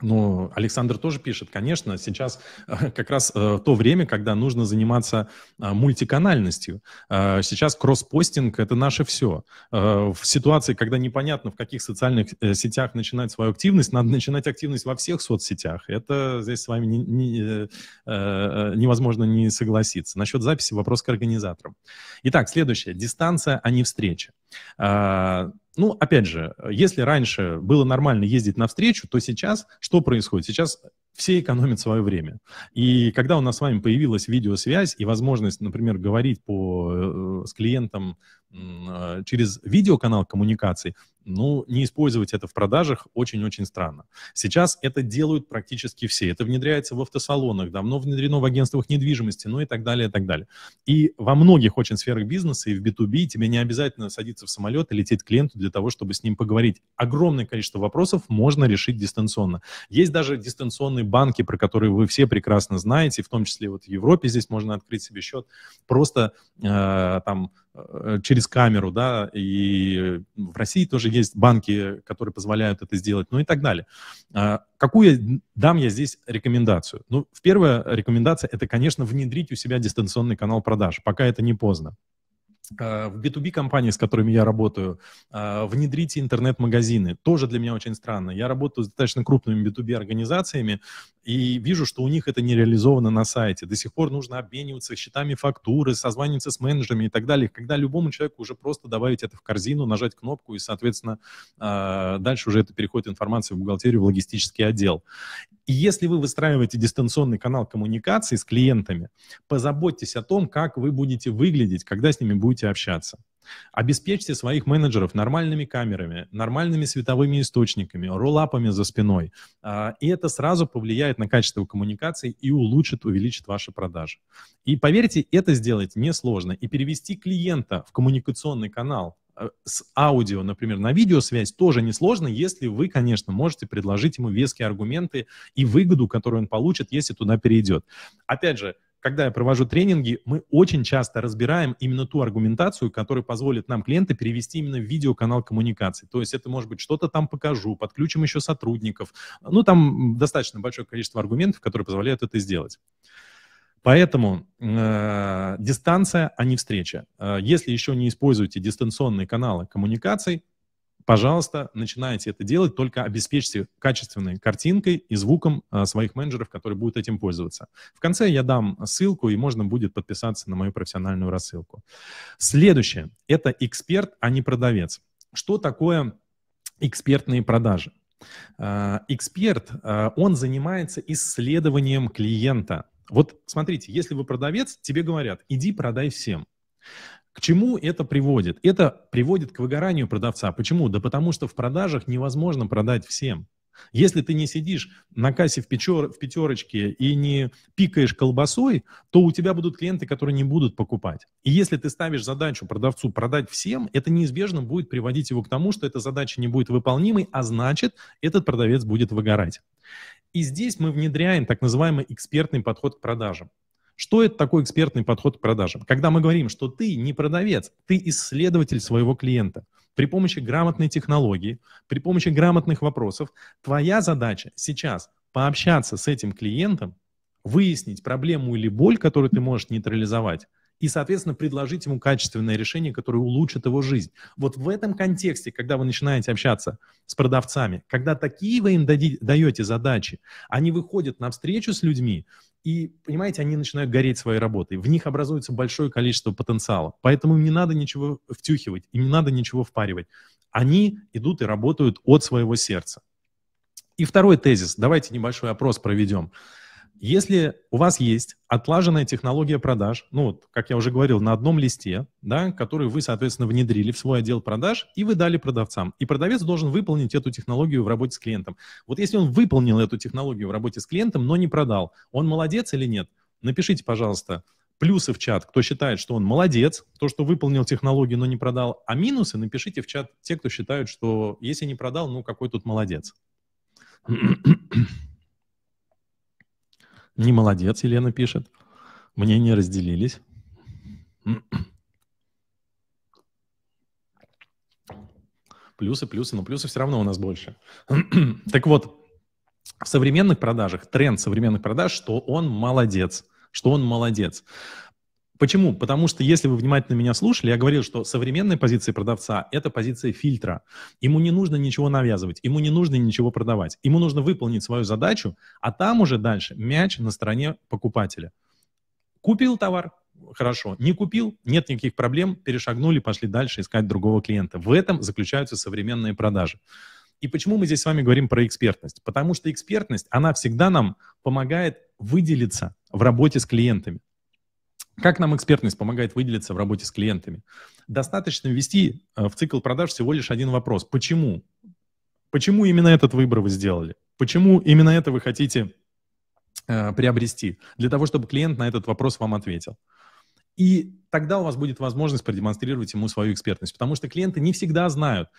Ну, Александр тоже пишет, конечно, сейчас э, как раз э, то время, когда нужно заниматься э, мультиканальностью. Сейчас кросс-постинг — это наше все. В ситуации, когда непонятно, в каких социальных сетях начинать свою активность, надо начинать активность во всех соцсетях. Это здесь с вами не, не, невозможно не согласиться. Насчет записи вопрос к организаторам. Итак, следующее. Дистанция, а не встреча. А, ну, опять же, если раньше было нормально ездить навстречу, то сейчас что происходит? Сейчас все экономят свое время. И когда у нас с вами появилась видеосвязь и возможность, например, говорить по, э, с клиентом э, через видеоканал коммуникации, ну, не использовать это в продажах очень-очень странно. Сейчас это делают практически все. Это внедряется в автосалонах, давно внедрено в агентствах недвижимости, ну и так далее, и так далее. И во многих очень сферах бизнеса и в B2B тебе не обязательно садиться в самолет и лететь к клиенту для того, чтобы с ним поговорить. Огромное количество вопросов можно решить дистанционно. Есть даже дистанционные банки, про которые вы все прекрасно знаете, в том числе вот в Европе здесь можно открыть себе счет, просто э, там э, через камеру, да, и в России тоже есть банки, которые позволяют это сделать, ну и так далее. А какую дам я здесь рекомендацию? Ну, первая рекомендация – это, конечно, внедрить у себя дистанционный канал продаж, пока это не поздно. Э, в B2B компании, с которыми я работаю, э, внедрите интернет-магазины. Тоже для меня очень странно. Я работаю с достаточно крупными B2B организациями и вижу, что у них это не реализовано на сайте. До сих пор нужно обмениваться счетами фактуры, созваниваться с менеджерами и так далее. Когда любому человеку уже просто добавить это в корзину, нажать кнопку и, соответственно, э, дальше уже это переходит информация в бухгалтерию, в логистический отдел. И если вы выстраиваете дистанционный канал коммуникации с клиентами, позаботьтесь о том, как вы будете выглядеть, когда с ними будете будете общаться. Обеспечьте своих менеджеров нормальными камерами, нормальными световыми источниками, роллапами за спиной. А, и это сразу повлияет на качество коммуникации и улучшит, увеличит ваши продажи. И поверьте, это сделать несложно. И перевести клиента в коммуникационный канал э, с аудио, например, на видеосвязь тоже несложно, если вы, конечно, можете предложить ему веские аргументы и выгоду, которую он получит, если туда перейдет. Опять же, когда я провожу тренинги, мы очень часто разбираем именно ту аргументацию, которая позволит нам клиента перевести именно в видеоканал коммуникации. То есть это может быть что-то там покажу, подключим еще сотрудников. Ну, там достаточно большое количество аргументов, которые позволяют это сделать. Поэтому э, дистанция, а не встреча. Э, если еще не используете дистанционные каналы коммуникаций, пожалуйста, начинайте это делать, только обеспечьте качественной картинкой и звуком а, своих менеджеров, которые будут этим пользоваться. В конце я дам ссылку, и можно будет подписаться на мою профессиональную рассылку. Следующее — это эксперт, а не продавец. Что такое экспертные продажи? А, эксперт, а, он занимается исследованием клиента. Вот смотрите, если вы продавец, тебе говорят, иди продай всем. К чему это приводит? Это приводит к выгоранию продавца. Почему? Да потому что в продажах невозможно продать всем. Если ты не сидишь на кассе в, печер, в пятерочке и не пикаешь колбасой, то у тебя будут клиенты, которые не будут покупать. И если ты ставишь задачу продавцу продать всем, это неизбежно будет приводить его к тому, что эта задача не будет выполнимой, а значит, этот продавец будет выгорать. И здесь мы внедряем так называемый экспертный подход к продажам. Что это такой экспертный подход к продажам? Когда мы говорим, что ты не продавец, ты исследователь своего клиента. При помощи грамотной технологии, при помощи грамотных вопросов, твоя задача сейчас пообщаться с этим клиентом, выяснить проблему или боль, которую ты можешь нейтрализовать, и, соответственно, предложить ему качественное решение, которое улучшит его жизнь. Вот в этом контексте, когда вы начинаете общаться с продавцами, когда такие вы им даете задачи, они выходят на встречу с людьми, и, понимаете, они начинают гореть своей работой. В них образуется большое количество потенциала. Поэтому им не надо ничего втюхивать, им не надо ничего впаривать. Они идут и работают от своего сердца. И второй тезис. Давайте небольшой опрос проведем. Если у вас есть отлаженная технология продаж, ну вот, как я уже говорил, на одном листе, да, который вы, соответственно, внедрили в свой отдел продаж и вы дали продавцам. И продавец должен выполнить эту технологию в работе с клиентом. Вот если он выполнил эту технологию в работе с клиентом, но не продал, он молодец или нет? Напишите, пожалуйста, плюсы в чат, кто считает, что он молодец, то, что выполнил технологию, но не продал, а минусы напишите в чат те, кто считают, что если не продал, ну какой тут молодец. Не молодец, Елена пишет. Мнения разделились. Плюсы, плюсы, но плюсы все равно у нас больше. так вот, в современных продажах, тренд современных продаж, что он молодец, что он молодец. Почему? Потому что если вы внимательно меня слушали, я говорил, что современная позиция продавца – это позиция фильтра. Ему не нужно ничего навязывать, ему не нужно ничего продавать. Ему нужно выполнить свою задачу, а там уже дальше мяч на стороне покупателя. Купил товар – хорошо. Не купил – нет никаких проблем. Перешагнули, пошли дальше искать другого клиента. В этом заключаются современные продажи. И почему мы здесь с вами говорим про экспертность? Потому что экспертность, она всегда нам помогает выделиться в работе с клиентами. Как нам экспертность помогает выделиться в работе с клиентами? Достаточно ввести э, в цикл продаж всего лишь один вопрос. Почему? Почему именно этот выбор вы сделали? Почему именно это вы хотите э, приобрести? Для того, чтобы клиент на этот вопрос вам ответил. И тогда у вас будет возможность продемонстрировать ему свою экспертность, потому что клиенты не всегда знают,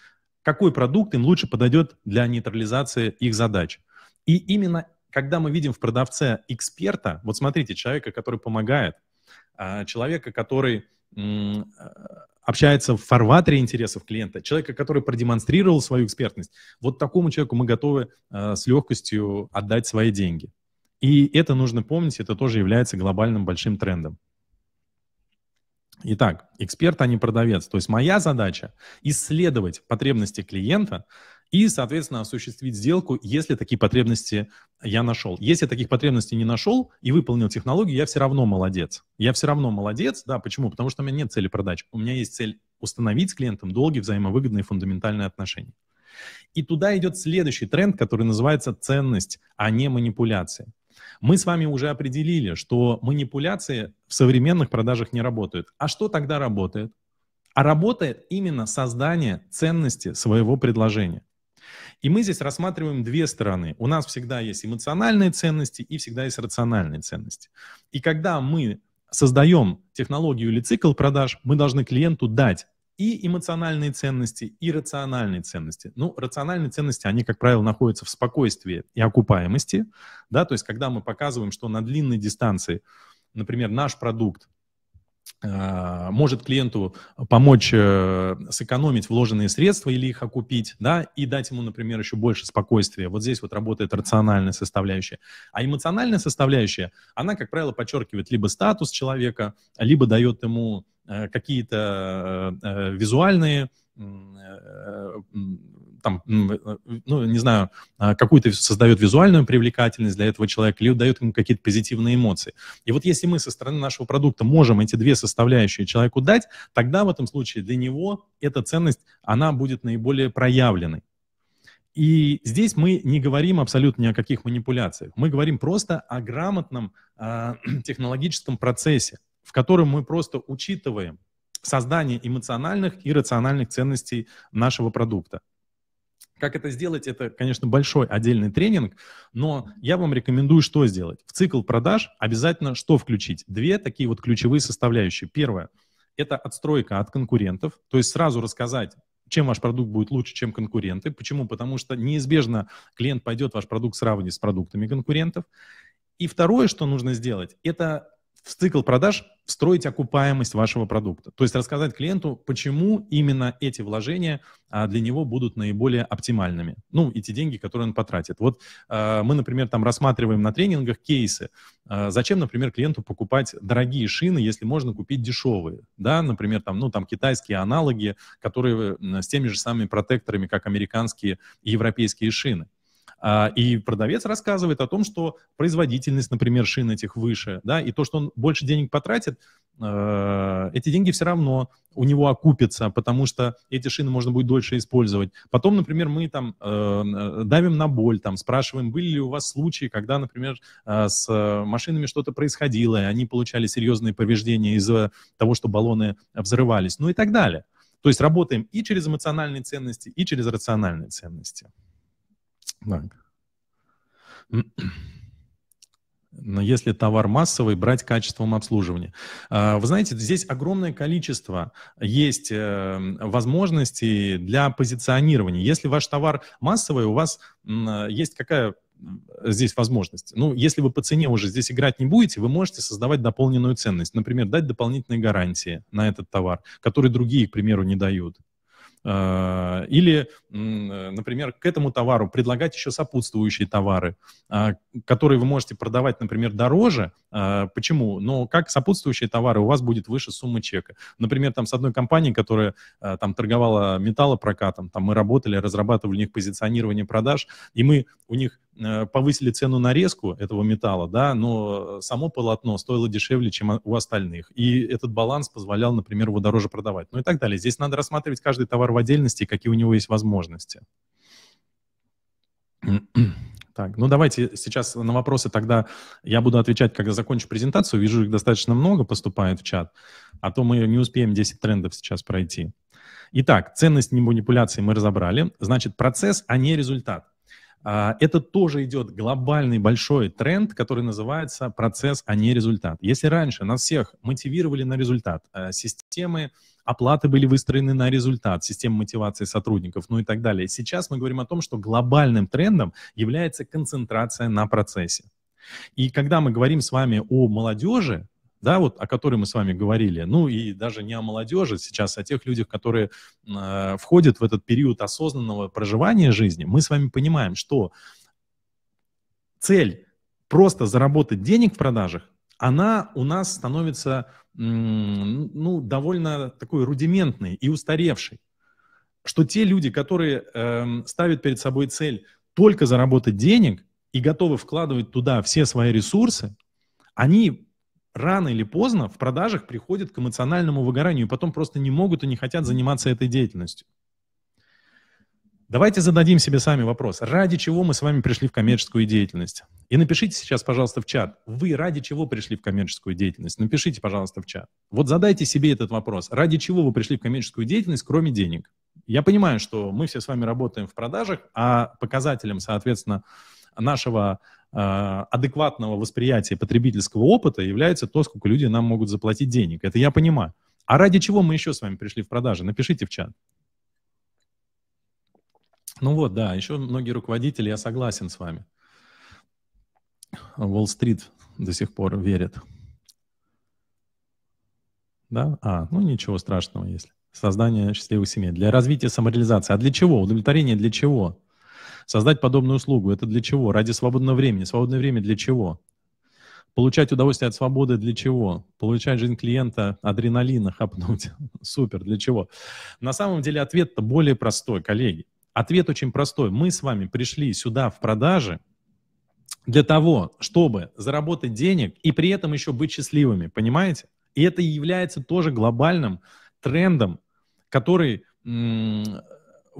какой продукт им лучше подойдет для нейтрализации их задач. И именно когда мы видим в продавце эксперта, вот смотрите, человека, который помогает, а, человека, который общается в фарватере интересов клиента, человека, который продемонстрировал свою экспертность, вот такому человеку мы готовы а, с легкостью отдать свои деньги. И это нужно помнить, это тоже является глобальным большим трендом. Итак, эксперт, а не продавец. То есть моя задача исследовать потребности клиента, и, соответственно, осуществить сделку, если такие потребности я нашел. Если таких потребностей не нашел и выполнил технологию, я все равно молодец. Я все равно молодец, да, почему? Потому что у меня нет цели продать. У меня есть цель установить с клиентом долгие, взаимовыгодные, фундаментальные отношения. И туда идет следующий тренд, который называется ценность, а не манипуляция. Мы с вами уже определили, что манипуляции в современных продажах не работают. А что тогда работает? А работает именно создание ценности своего предложения. И мы здесь рассматриваем две стороны. У нас всегда есть эмоциональные ценности и всегда есть рациональные ценности. И когда мы создаем технологию или цикл продаж, мы должны клиенту дать и эмоциональные ценности, и рациональные ценности. Ну, рациональные ценности, они, как правило, находятся в спокойствии и окупаемости, да, то есть когда мы показываем, что на длинной дистанции, например, наш продукт Э, может клиенту помочь э, сэкономить вложенные средства или их окупить, да, и дать ему, например, еще больше спокойствия. Вот здесь вот работает рациональная составляющая. А эмоциональная составляющая, она, как правило, подчеркивает либо статус человека, либо дает ему э, какие-то визуальные там, э, ну, не знаю, а, какую-то создает визуальную привлекательность для этого человека или дает ему какие-то позитивные эмоции. И вот если мы со стороны нашего продукта можем эти две составляющие человеку дать, тогда в этом случае для него эта ценность, она будет наиболее проявленной. И здесь мы не говорим абсолютно ни о каких манипуляциях. Мы говорим просто о грамотном э, технологическом процессе, в котором мы просто учитываем создание эмоциональных и рациональных ценностей нашего продукта. Как это сделать, это, конечно, большой отдельный тренинг, но я вам рекомендую что сделать. В цикл продаж обязательно что включить? Две такие вот ключевые составляющие. Первое – это отстройка от конкурентов, то есть сразу рассказать, чем ваш продукт будет лучше, чем конкуренты. Почему? Потому что неизбежно клиент пойдет ваш продукт сравнивать с продуктами конкурентов. И второе, что нужно сделать, это в цикл продаж встроить окупаемость вашего продукта. То есть рассказать клиенту, почему именно эти вложения а, для него будут наиболее оптимальными. Ну, и те деньги, которые он потратит. Вот а, мы, например, там рассматриваем на тренингах кейсы. А, зачем, например, клиенту покупать дорогие шины, если можно купить дешевые? Да, например, там, ну, там китайские аналоги, которые с теми же самыми протекторами, как американские и европейские шины. А, и продавец рассказывает о том, что производительность, например, шин этих выше, да, и то, что он больше денег потратит, а, эти деньги все равно у него окупятся, потому что эти шины можно будет дольше использовать. Потом, например, мы там э, э давим на боль, там спрашиваем, были ли у вас случаи, когда, например, э, с машинами что-то происходило, и они получали серьезные повреждения из-за того, что баллоны взрывались, ну и так далее. То есть работаем и через эмоциональные ценности, и через рациональные ценности. Так. Но если товар массовый, брать качеством обслуживания. А, вы знаете, здесь огромное количество есть э, возможностей для позиционирования. Если ваш товар массовый, у вас есть какая э, здесь возможность. Ну, если вы по цене уже здесь играть не будете, вы можете создавать дополненную ценность. Например, дать дополнительные гарантии на этот товар, которые другие, к примеру, не дают. А, или, э, например, к этому товару предлагать еще сопутствующие товары, а, которые вы можете продавать, например, дороже. А, почему? Но как сопутствующие товары у вас будет выше суммы чека. Например, там с одной компанией, которая там торговала металлопрокатом, там мы работали, разрабатывали у них позиционирование продаж, и мы у них Э, повысили цену на резку этого металла, да, но само полотно стоило дешевле, чем у остальных. И этот баланс позволял, например, его дороже продавать. Ну и так далее. Здесь надо рассматривать каждый товар в отдельности какие у него есть возможности. Так, ну давайте сейчас на вопросы тогда я буду отвечать, когда закончу презентацию. Вижу, их достаточно много поступает в чат, а то мы не успеем 10 трендов сейчас пройти. Итак, ценность манипуляции мы разобрали. Значит, процесс, а не результат. А, это тоже идет глобальный большой тренд, который называется процесс, а не результат. Если раньше нас всех мотивировали на результат, а, системы оплаты были выстроены на результат, система мотивации сотрудников, ну и так далее. Сейчас мы говорим о том, что глобальным трендом является концентрация на процессе. И когда мы говорим с вами о молодежи, да, вот о которой мы с вами говорили, ну и даже не о молодежи сейчас, а о тех людях, которые э, входят в этот период осознанного проживания жизни, мы с вами понимаем, что цель просто заработать денег в продажах, она у нас становится ну, довольно такой рудиментной и устаревшей. Что те люди, которые э, ставят перед собой цель только заработать денег и готовы вкладывать туда все свои ресурсы, они рано или поздно в продажах приходят к эмоциональному выгоранию и потом просто не могут и не хотят заниматься этой деятельностью. Давайте зададим себе сами вопрос, ради чего мы с вами пришли в коммерческую деятельность? И напишите сейчас, пожалуйста, в чат, вы ради чего пришли в коммерческую деятельность? Напишите, пожалуйста, в чат. Вот задайте себе этот вопрос, ради чего вы пришли в коммерческую деятельность, кроме денег? Я понимаю, что мы все с вами работаем в продажах, а показателем, соответственно, нашего э, адекватного восприятия потребительского опыта является то, сколько люди нам могут заплатить денег. Это я понимаю. А ради чего мы еще с вами пришли в продажи? Напишите в чат. Ну вот, да, еще многие руководители, я согласен с вами. Уолл-стрит до сих пор верит. Да? А, ну ничего страшного, если. Создание счастливых семей. Для развития самореализации. А для чего? Удовлетворение для чего? Создать подобную услугу – это для чего? Ради свободного времени. Свободное время для чего? Получать удовольствие от свободы для чего? Получать жизнь клиента, адреналина хапнуть. Супер, для чего? На самом деле ответ-то более простой, коллеги. Ответ очень простой. Мы с вами пришли сюда в продажи для того, чтобы заработать денег и при этом еще быть счастливыми, понимаете? И это является тоже глобальным трендом, который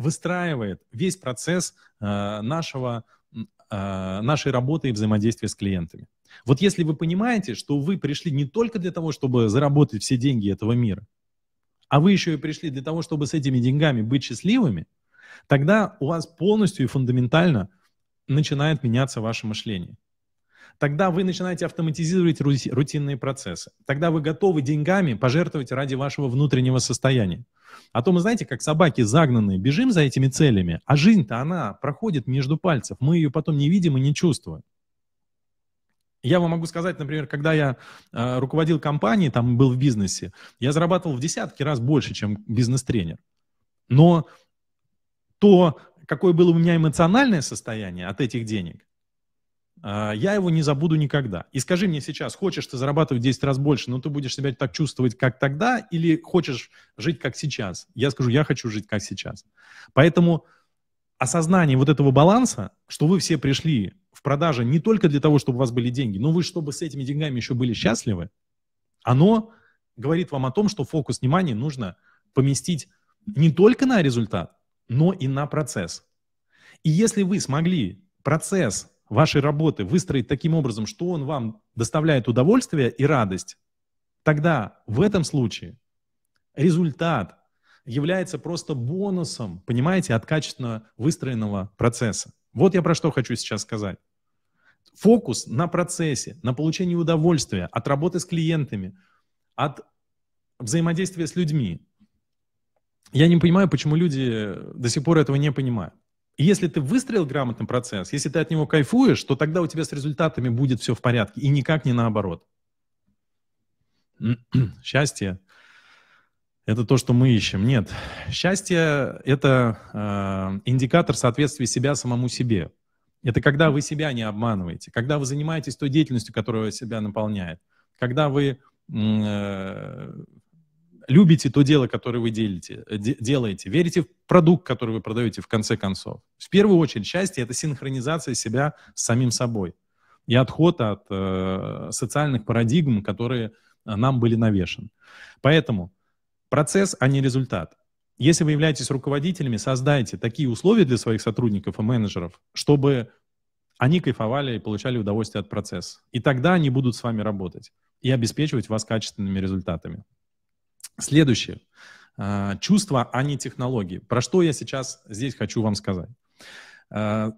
выстраивает весь процесс э, нашего, э, нашей работы и взаимодействия с клиентами. Вот если вы понимаете, что вы пришли не только для того, чтобы заработать все деньги этого мира, а вы еще и пришли для того, чтобы с этими деньгами быть счастливыми, тогда у вас полностью и фундаментально начинает меняться ваше мышление. Тогда вы начинаете автоматизировать рутинные процессы. Тогда вы готовы деньгами пожертвовать ради вашего внутреннего состояния. А то мы, знаете, как собаки загнанные, бежим за этими целями, а жизнь-то она проходит между пальцев. Мы ее потом не видим и не чувствуем. Я вам могу сказать, например, когда я э, руководил компанией, там был в бизнесе, я зарабатывал в десятки раз больше, чем бизнес-тренер. Но то, какое было у меня эмоциональное состояние от этих денег, а, я его не забуду никогда. И скажи мне сейчас, хочешь ты зарабатывать в 10 раз больше, но ты будешь себя так чувствовать, как тогда, или хочешь жить, как сейчас? Я скажу, я хочу жить, как сейчас. Поэтому осознание вот этого баланса, что вы все пришли в продаже не только для того, чтобы у вас были деньги, но вы, чтобы с этими деньгами еще были счастливы, оно говорит вам о том, что фокус внимания нужно поместить не только на результат, но и на процесс. И если вы смогли процесс вашей работы выстроить таким образом, что он вам доставляет удовольствие и радость, тогда в этом случае результат является просто бонусом, понимаете, от качественно выстроенного процесса. Вот я про что хочу сейчас сказать. Фокус на процессе, на получении удовольствия от работы с клиентами, от взаимодействия с людьми. Я не понимаю, почему люди до сих пор этого не понимают. И если ты выстроил грамотный процесс, если ты от него кайфуешь, то тогда у тебя с результатами будет все в порядке. И никак не наоборот. Счастье — это то, что мы ищем. Нет. Счастье — это э, индикатор соответствия себя самому себе. Это когда вы себя не обманываете, когда вы занимаетесь той деятельностью, которая себя наполняет, когда вы э, любите то дело, которое вы делите, э, де, делаете, верите в продукт, который вы продаете в конце концов. В первую очередь счастье — это синхронизация себя с самим собой и отход от э, социальных парадигм, которые э, нам были навешаны. Поэтому процесс, а не результат. Если вы являетесь руководителями, создайте такие условия для своих сотрудников и менеджеров, чтобы они кайфовали и получали удовольствие от процесса. И тогда они будут с вами работать и обеспечивать вас качественными результатами. Следующее. А, чувства, а не технологии. Про что я сейчас здесь хочу вам сказать. А,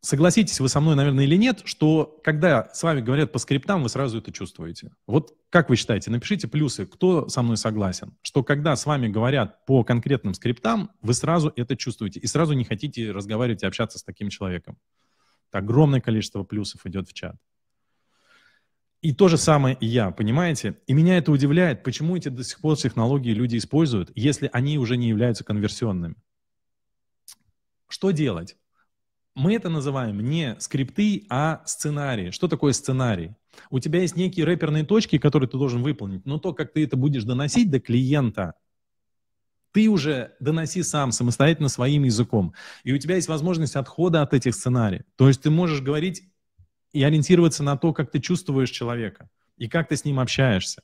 согласитесь вы со мной, наверное, или нет, что когда с вами говорят по скриптам, вы сразу это чувствуете. Вот как вы считаете, напишите плюсы, кто со мной согласен, что когда с вами говорят по конкретным скриптам, вы сразу это чувствуете и сразу не хотите разговаривать и общаться с таким человеком. Огромное количество плюсов идет в чат. И то же самое и я, понимаете? И меня это удивляет, почему эти до сих пор технологии люди используют, если они уже не являются конверсионными. Что делать? Мы это называем не скрипты, а сценарии. Что такое сценарий? У тебя есть некие рэперные точки, которые ты должен выполнить, но то, как ты это будешь доносить до клиента, ты уже доноси сам, самостоятельно своим языком. И у тебя есть возможность отхода от этих сценариев. То есть ты можешь говорить и ориентироваться на то, как ты чувствуешь человека и как ты с ним общаешься.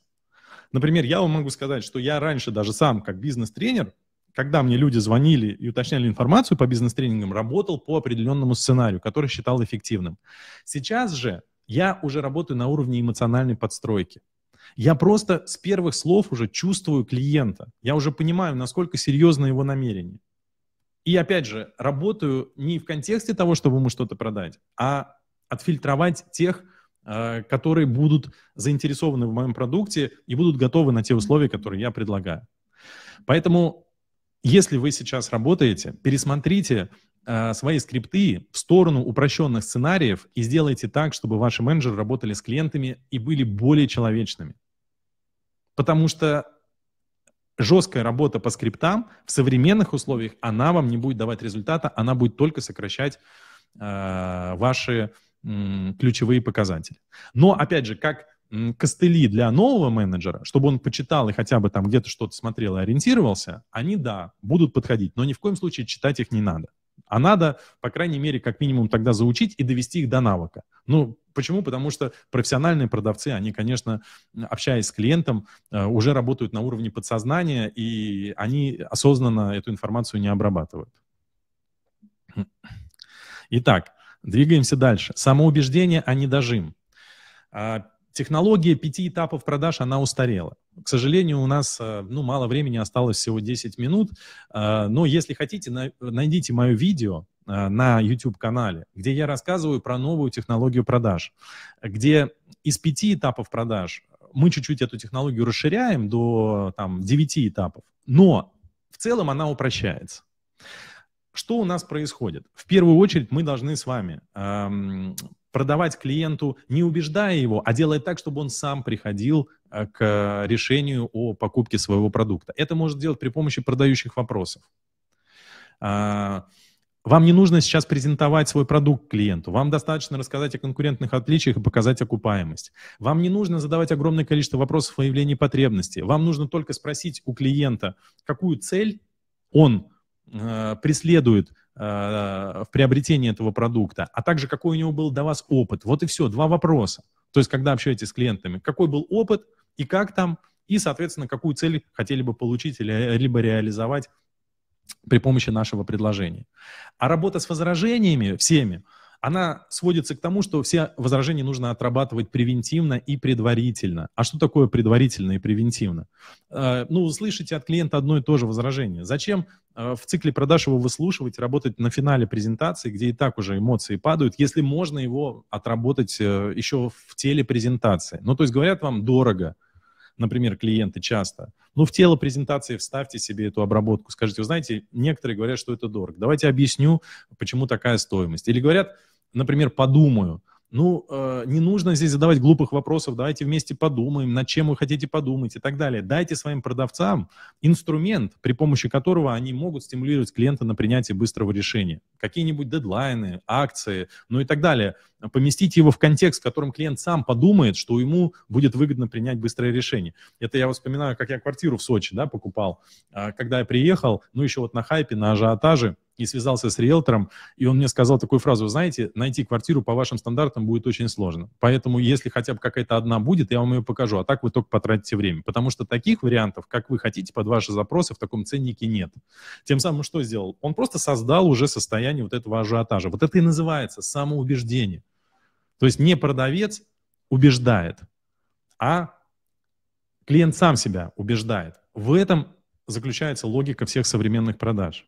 Например, я вам могу сказать, что я раньше даже сам, как бизнес-тренер, когда мне люди звонили и уточняли информацию по бизнес-тренингам, работал по определенному сценарию, который считал эффективным. Сейчас же я уже работаю на уровне эмоциональной подстройки. Я просто с первых слов уже чувствую клиента. Я уже понимаю, насколько серьезно его намерение. И опять же, работаю не в контексте того, чтобы ему что-то продать, а отфильтровать тех, э, которые будут заинтересованы в моем продукте и будут готовы на те условия, которые я предлагаю. Поэтому, если вы сейчас работаете, пересмотрите э, свои скрипты в сторону упрощенных сценариев и сделайте так, чтобы ваши менеджеры работали с клиентами и были более человечными. Потому что жесткая работа по скриптам в современных условиях, она вам не будет давать результата, она будет только сокращать э, ваши ключевые показатели. Но, опять же, как костыли для нового менеджера, чтобы он почитал и хотя бы там где-то что-то смотрел и ориентировался, они, да, будут подходить, но ни в коем случае читать их не надо. А надо, по крайней мере, как минимум тогда заучить и довести их до навыка. Ну, почему? Потому что профессиональные продавцы, они, конечно, общаясь с клиентом, э, уже работают на уровне подсознания, и они осознанно эту информацию не обрабатывают. Итак, Двигаемся дальше. Самоубеждение, а не дожим. А, технология пяти этапов продаж, она устарела. К сожалению, у нас э, ну, мало времени, осталось всего 10 минут. Э, но если хотите, найдите мое видео э, на YouTube-канале, где я рассказываю про новую технологию продаж, где из пяти этапов продаж мы чуть-чуть эту технологию расширяем до там, 9 этапов, но в целом она упрощается что у нас происходит? В первую очередь мы должны с вами эм, продавать клиенту, не убеждая его, а делая так, чтобы он сам приходил э, к решению о покупке своего продукта. Это может делать при помощи продающих вопросов. Э, вам не нужно сейчас презентовать свой продукт клиенту. Вам достаточно рассказать о конкурентных отличиях и показать окупаемость. Вам не нужно задавать огромное количество вопросов о явлении потребности. Вам нужно только спросить у клиента, какую цель он э, преследует э, в приобретении этого продукта, а также какой у него был до вас опыт. Вот и все, два вопроса. То есть, когда общаетесь с клиентами, какой был опыт и как там, и, соответственно, какую цель хотели бы получить или либо реализовать при помощи нашего предложения. А работа с возражениями всеми, она сводится к тому, что все возражения нужно отрабатывать превентивно и предварительно. А что такое предварительно и превентивно? Э, ну, слышите от клиента одно и то же возражение. Зачем э, в цикле продаж его выслушивать, работать на финале презентации, где и так уже эмоции падают, если можно его отработать э, еще в теле презентации? Ну, то есть говорят вам дорого, например, клиенты часто – ну, в тело презентации вставьте себе эту обработку. Скажите, вы знаете, некоторые говорят, что это дорого. Давайте объясню, почему такая стоимость. Или говорят, например, подумаю – ну, э, не нужно здесь задавать глупых вопросов, давайте вместе подумаем, над чем вы хотите подумать и так далее. Дайте своим продавцам инструмент, при помощи которого они могут стимулировать клиента на принятие быстрого решения. Какие-нибудь дедлайны, акции, ну и так далее. Поместите его в контекст, в котором клиент сам подумает, что ему будет выгодно принять быстрое решение. Это я вспоминаю, как я квартиру в Сочи да, покупал. А, когда я приехал, ну еще вот на хайпе, на ажиотаже, и связался с риэлтором, и он мне сказал такую фразу, знаете, найти квартиру по вашим стандартам будет очень сложно. Поэтому, если хотя бы какая-то одна будет, я вам ее покажу, а так вы только потратите время. Потому что таких вариантов, как вы хотите, под ваши запросы в таком ценнике нет. Тем самым что сделал? Он просто создал уже состояние вот этого ажиотажа. Вот это и называется самоубеждение. То есть не продавец убеждает, а клиент сам себя убеждает. В этом заключается логика всех современных продаж.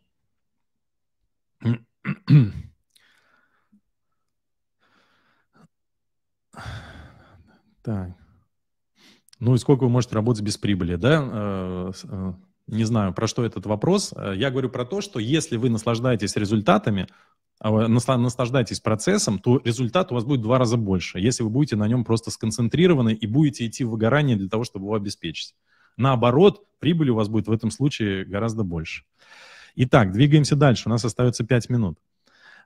Так. Ну и сколько вы можете работать без прибыли, да? Э, э, не знаю, про что этот вопрос. Э, я говорю про то, что если вы наслаждаетесь результатами, а, наслаждаетесь процессом, то результат у вас будет в два раза больше, если вы будете на нем просто сконцентрированы и будете идти в выгорание для того, чтобы его обеспечить. Наоборот, прибыль у вас будет в этом случае гораздо больше. Итак, двигаемся дальше. У нас остается 5 минут.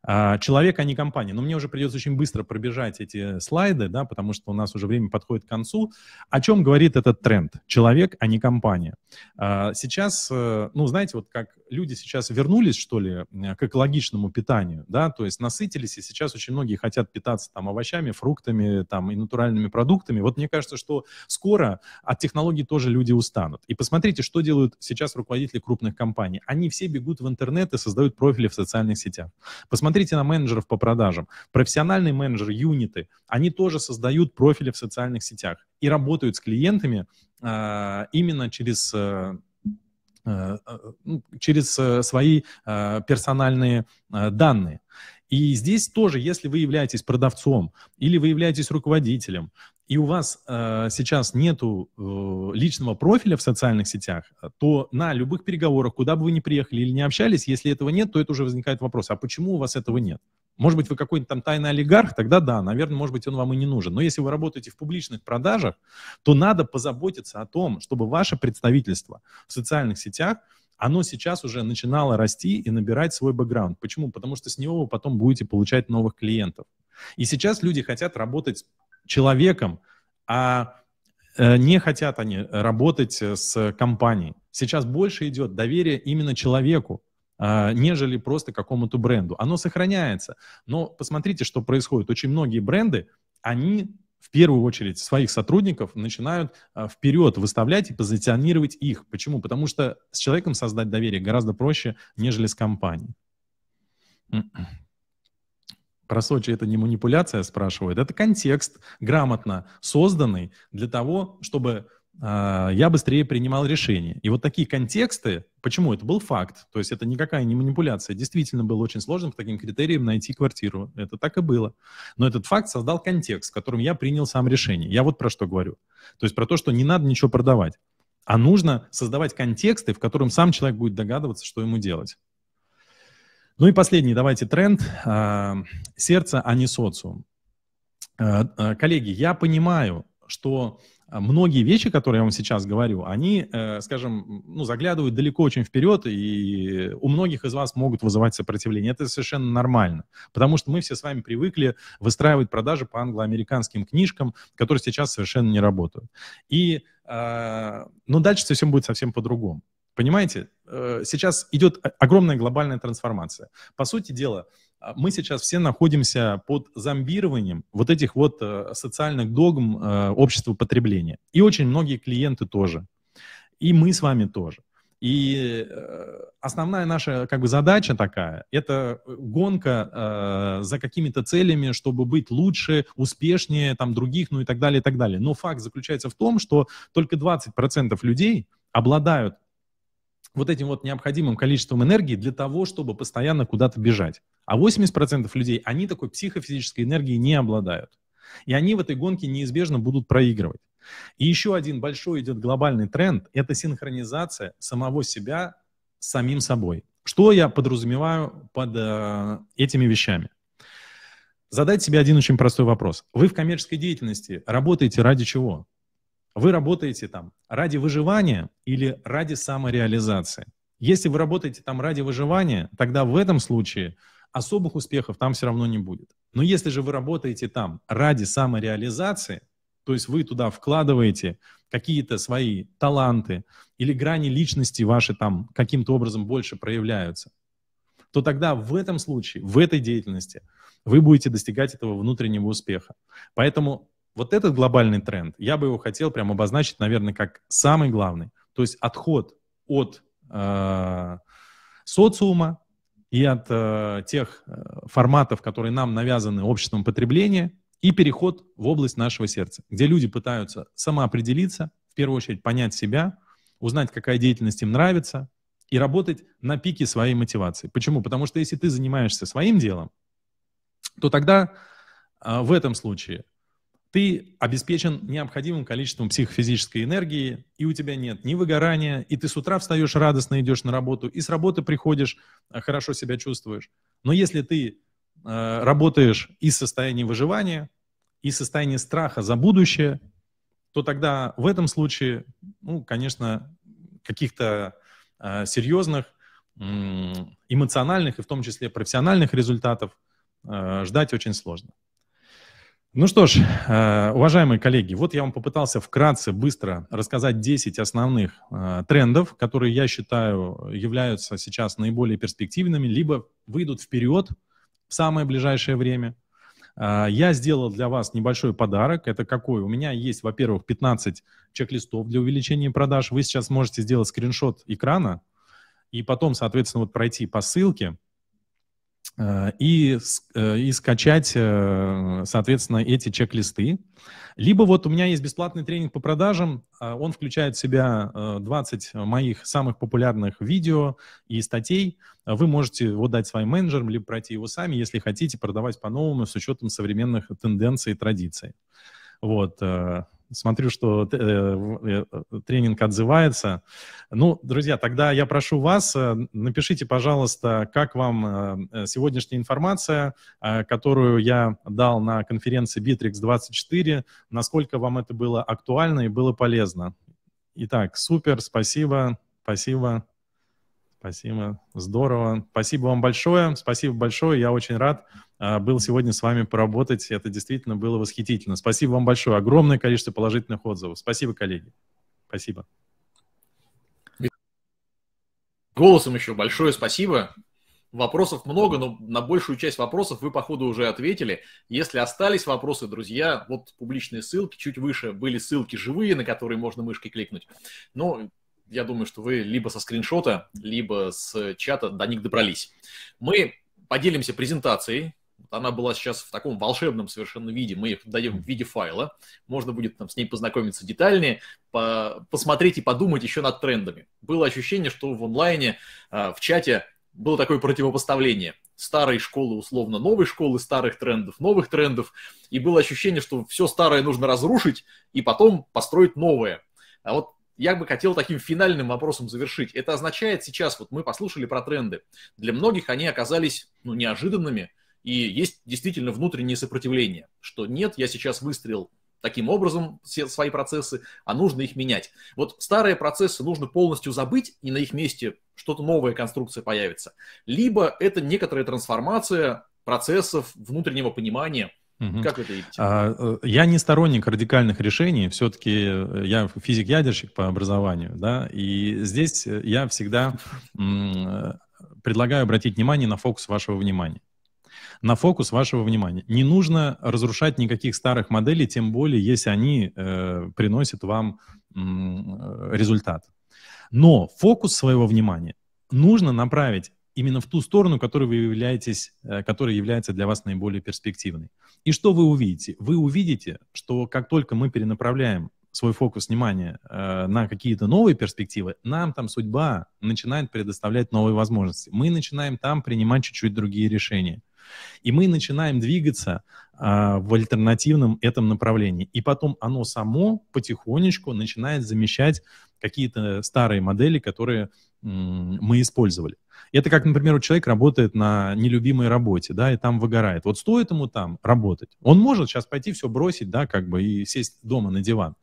А, человек, а не компания. Но мне уже придется очень быстро пробежать эти слайды, да, потому что у нас уже время подходит к концу. О чем говорит этот тренд? Человек, а не компания. А, сейчас, э, ну, знаете, вот как люди сейчас вернулись, что ли, э, к экологичному питанию, да, то есть насытились, и сейчас очень многие хотят питаться там овощами, фруктами, там, и натуральными продуктами. Вот мне кажется, что скоро от технологий тоже люди устанут. И посмотрите, что делают сейчас руководители крупных компаний. Они все бегут в интернет и создают профили в социальных сетях. Посмотрите, Посмотрите на менеджеров по продажам. Профессиональные менеджеры, юниты, они тоже создают профили в социальных сетях и работают с клиентами э, именно через э, э, э ну, через э, свои персональные данные. И здесь тоже, если вы являетесь продавцом или вы являетесь руководителем, и у вас э, сейчас нету э, личного профиля в социальных сетях, э, то на любых переговорах, куда бы вы ни приехали или не общались, если этого нет, то это уже возникает вопрос, а почему у вас этого нет? Может быть, вы какой-то там тайный олигарх, тогда да, наверное, может быть, он вам и не нужен. Но если вы работаете в публичных продажах, то надо позаботиться о том, чтобы ваше представительство в социальных сетях – оно сейчас уже начинало расти и набирать свой бэкграунд. Почему? Потому что с него вы потом будете получать новых клиентов. И сейчас люди хотят работать с человеком, а э, не хотят они работать э, с компанией. Сейчас больше идет доверие именно человеку, а, нежели просто какому-то бренду. Оно сохраняется. Но посмотрите, что происходит. Очень многие бренды, они в первую очередь своих сотрудников начинают э, вперед выставлять и позиционировать их. Почему? Потому что с человеком создать доверие гораздо проще, нежели с компанией. Про Сочи это не манипуляция, спрашивают. Это контекст, грамотно созданный для того, чтобы а, я быстрее принимал решения. И вот такие контексты, почему это был факт, то есть это никакая не манипуляция, действительно было очень сложно по таким критериям найти квартиру, это так и было. Но этот факт создал контекст, в котором я принял сам решение. Я вот про что говорю. То есть про то, что не надо ничего продавать, а нужно создавать контексты, в котором сам человек будет догадываться, что ему делать. Ну и последний, давайте тренд. А, сердце, а не социум. А, коллеги, я понимаю, что а многие вещи, которые я вам сейчас говорю, они, э, скажем, ну, заглядывают далеко очень вперед, и у многих из вас могут вызывать сопротивление. Это совершенно нормально, потому что мы все с вами привыкли выстраивать продажи по англоамериканским книжкам, которые сейчас совершенно не работают. И, э, а, ну, дальше все будет совсем по-другому. Понимаете, э, сейчас идет огромная глобальная трансформация. По сути дела, а мы сейчас все находимся под зомбированием вот этих вот э, социальных догм э, общества потребления. И очень многие клиенты тоже. И мы с вами тоже. И э, основная наша как бы задача такая – это гонка э, за какими-то целями, чтобы быть лучше, успешнее там других, ну и так далее, и так далее. Но факт заключается в том, что только 20% людей обладают вот этим вот необходимым количеством энергии для того, чтобы постоянно куда-то бежать. А 80% людей, они такой психофизической энергией не обладают. И они в этой гонке неизбежно будут проигрывать. И еще один большой идет глобальный тренд – это синхронизация самого себя с самим собой. Что я подразумеваю под э, этими вещами? Задать себе один очень простой вопрос. Вы в коммерческой деятельности работаете ради чего? Вы работаете там ради выживания или ради самореализации? Если вы работаете там ради выживания, тогда в этом случае особых успехов там все равно не будет. Но если же вы работаете там ради самореализации, то есть вы туда вкладываете какие-то свои таланты или грани личности ваши там каким-то образом больше проявляются, то тогда в этом случае, в этой деятельности вы будете достигать этого внутреннего успеха. Поэтому вот этот глобальный тренд, я бы его хотел прям обозначить, наверное, как самый главный. То есть отход от э, социума и от э, тех э, форматов, которые нам навязаны обществом потребления, и переход в область нашего сердца, где люди пытаются самоопределиться, в первую очередь понять себя, узнать, какая деятельность им нравится, и работать на пике своей мотивации. Почему? Потому что если ты занимаешься своим делом, то тогда э, в этом случае ты обеспечен необходимым количеством психофизической энергии, и у тебя нет ни выгорания, и ты с утра встаешь радостно, идешь на работу, и с работы приходишь, а, хорошо себя чувствуешь. Но если ты э, работаешь из состояния выживания, из состояния страха за будущее, то тогда в этом случае, ну, конечно, каких-то э, серьезных эмоциональных и в том числе профессиональных результатов э, ждать очень сложно. Ну что ж, э, уважаемые коллеги, вот я вам попытался вкратце, быстро рассказать 10 основных э, трендов, которые, я считаю, являются сейчас наиболее перспективными, либо выйдут вперед в самое ближайшее время. Э, я сделал для вас небольшой подарок. Это какой? У меня есть, во-первых, 15 чек-листов для увеличения продаж. Вы сейчас можете сделать скриншот экрана и потом, соответственно, вот пройти по ссылке – Э, и, э, и скачать, э, соответственно, эти чек-листы. Либо вот у меня есть бесплатный тренинг по продажам, он включает в себя 20 моих самых популярных видео и статей. Вы можете его дать своим менеджерам, либо пройти его сами, если хотите продавать по-новому с учетом современных тенденций и традиций. Вот. Смотрю, что э, э, э, тренинг отзывается. Ну, друзья, тогда я прошу вас, напишите, пожалуйста, как вам сегодняшняя информация, которую я дал на конференции Bittrex24, насколько вам это было актуально и было полезно. Итак, супер, спасибо, спасибо. Спасибо. Здорово. Спасибо вам большое. Спасибо большое. Я очень рад. А, был сегодня с вами поработать. Это действительно было восхитительно. Спасибо вам большое. Огромное количество положительных отзывов. Спасибо, коллеги. Спасибо. Голосом еще большое спасибо. Вопросов много, но на большую часть вопросов вы, походу, уже ответили. Если остались вопросы, друзья, вот публичные ссылки, чуть выше были ссылки живые, на которые можно мышкой кликнуть. Но я думаю, что вы либо со скриншота, либо с чата до них добрались. Мы поделимся презентацией, она была сейчас в таком волшебном совершенно виде. Мы их дадим в виде файла. Можно будет там с ней познакомиться детальнее, по посмотреть и подумать еще над трендами. Было ощущение, что в онлайне, а, в чате было такое противопоставление старой школы, условно, новой школы, старых трендов, новых трендов. И было ощущение, что все старое нужно разрушить и потом построить новое. А вот я бы хотел таким финальным вопросом завершить. Это означает сейчас, вот мы послушали про тренды. Для многих они оказались ну, неожиданными, и есть действительно внутреннее сопротивление, что нет, я сейчас выстрелил таким образом все свои процессы, а нужно их менять. Вот старые процессы нужно полностью забыть, и на их месте что-то новая конструкция появится. Либо это некоторая трансформация процессов внутреннего понимания, Угу. Как это а, э, Я не сторонник радикальных решений, все-таки э, я физик-ядерщик по образованию, да, и здесь я всегда э, предлагаю обратить внимание на фокус вашего внимания на фокус вашего внимания. Не нужно разрушать никаких старых моделей, тем более, если они э, приносят вам э, результат. Но фокус своего внимания нужно направить именно в ту сторону, которой вы являетесь, э, которая является для вас наиболее перспективной. И что вы увидите? Вы увидите, что как только мы перенаправляем свой фокус внимания э, на какие-то новые перспективы, нам там судьба начинает предоставлять новые возможности. Мы начинаем там принимать чуть-чуть другие решения. И мы начинаем двигаться а, в альтернативном этом направлении. И потом оно само потихонечку начинает замещать какие-то старые модели, которые мы использовали. Это как, например, человек работает на нелюбимой работе, да, и там выгорает. Вот стоит ему там работать. Он может сейчас пойти все бросить, да, как бы и сесть дома на диван.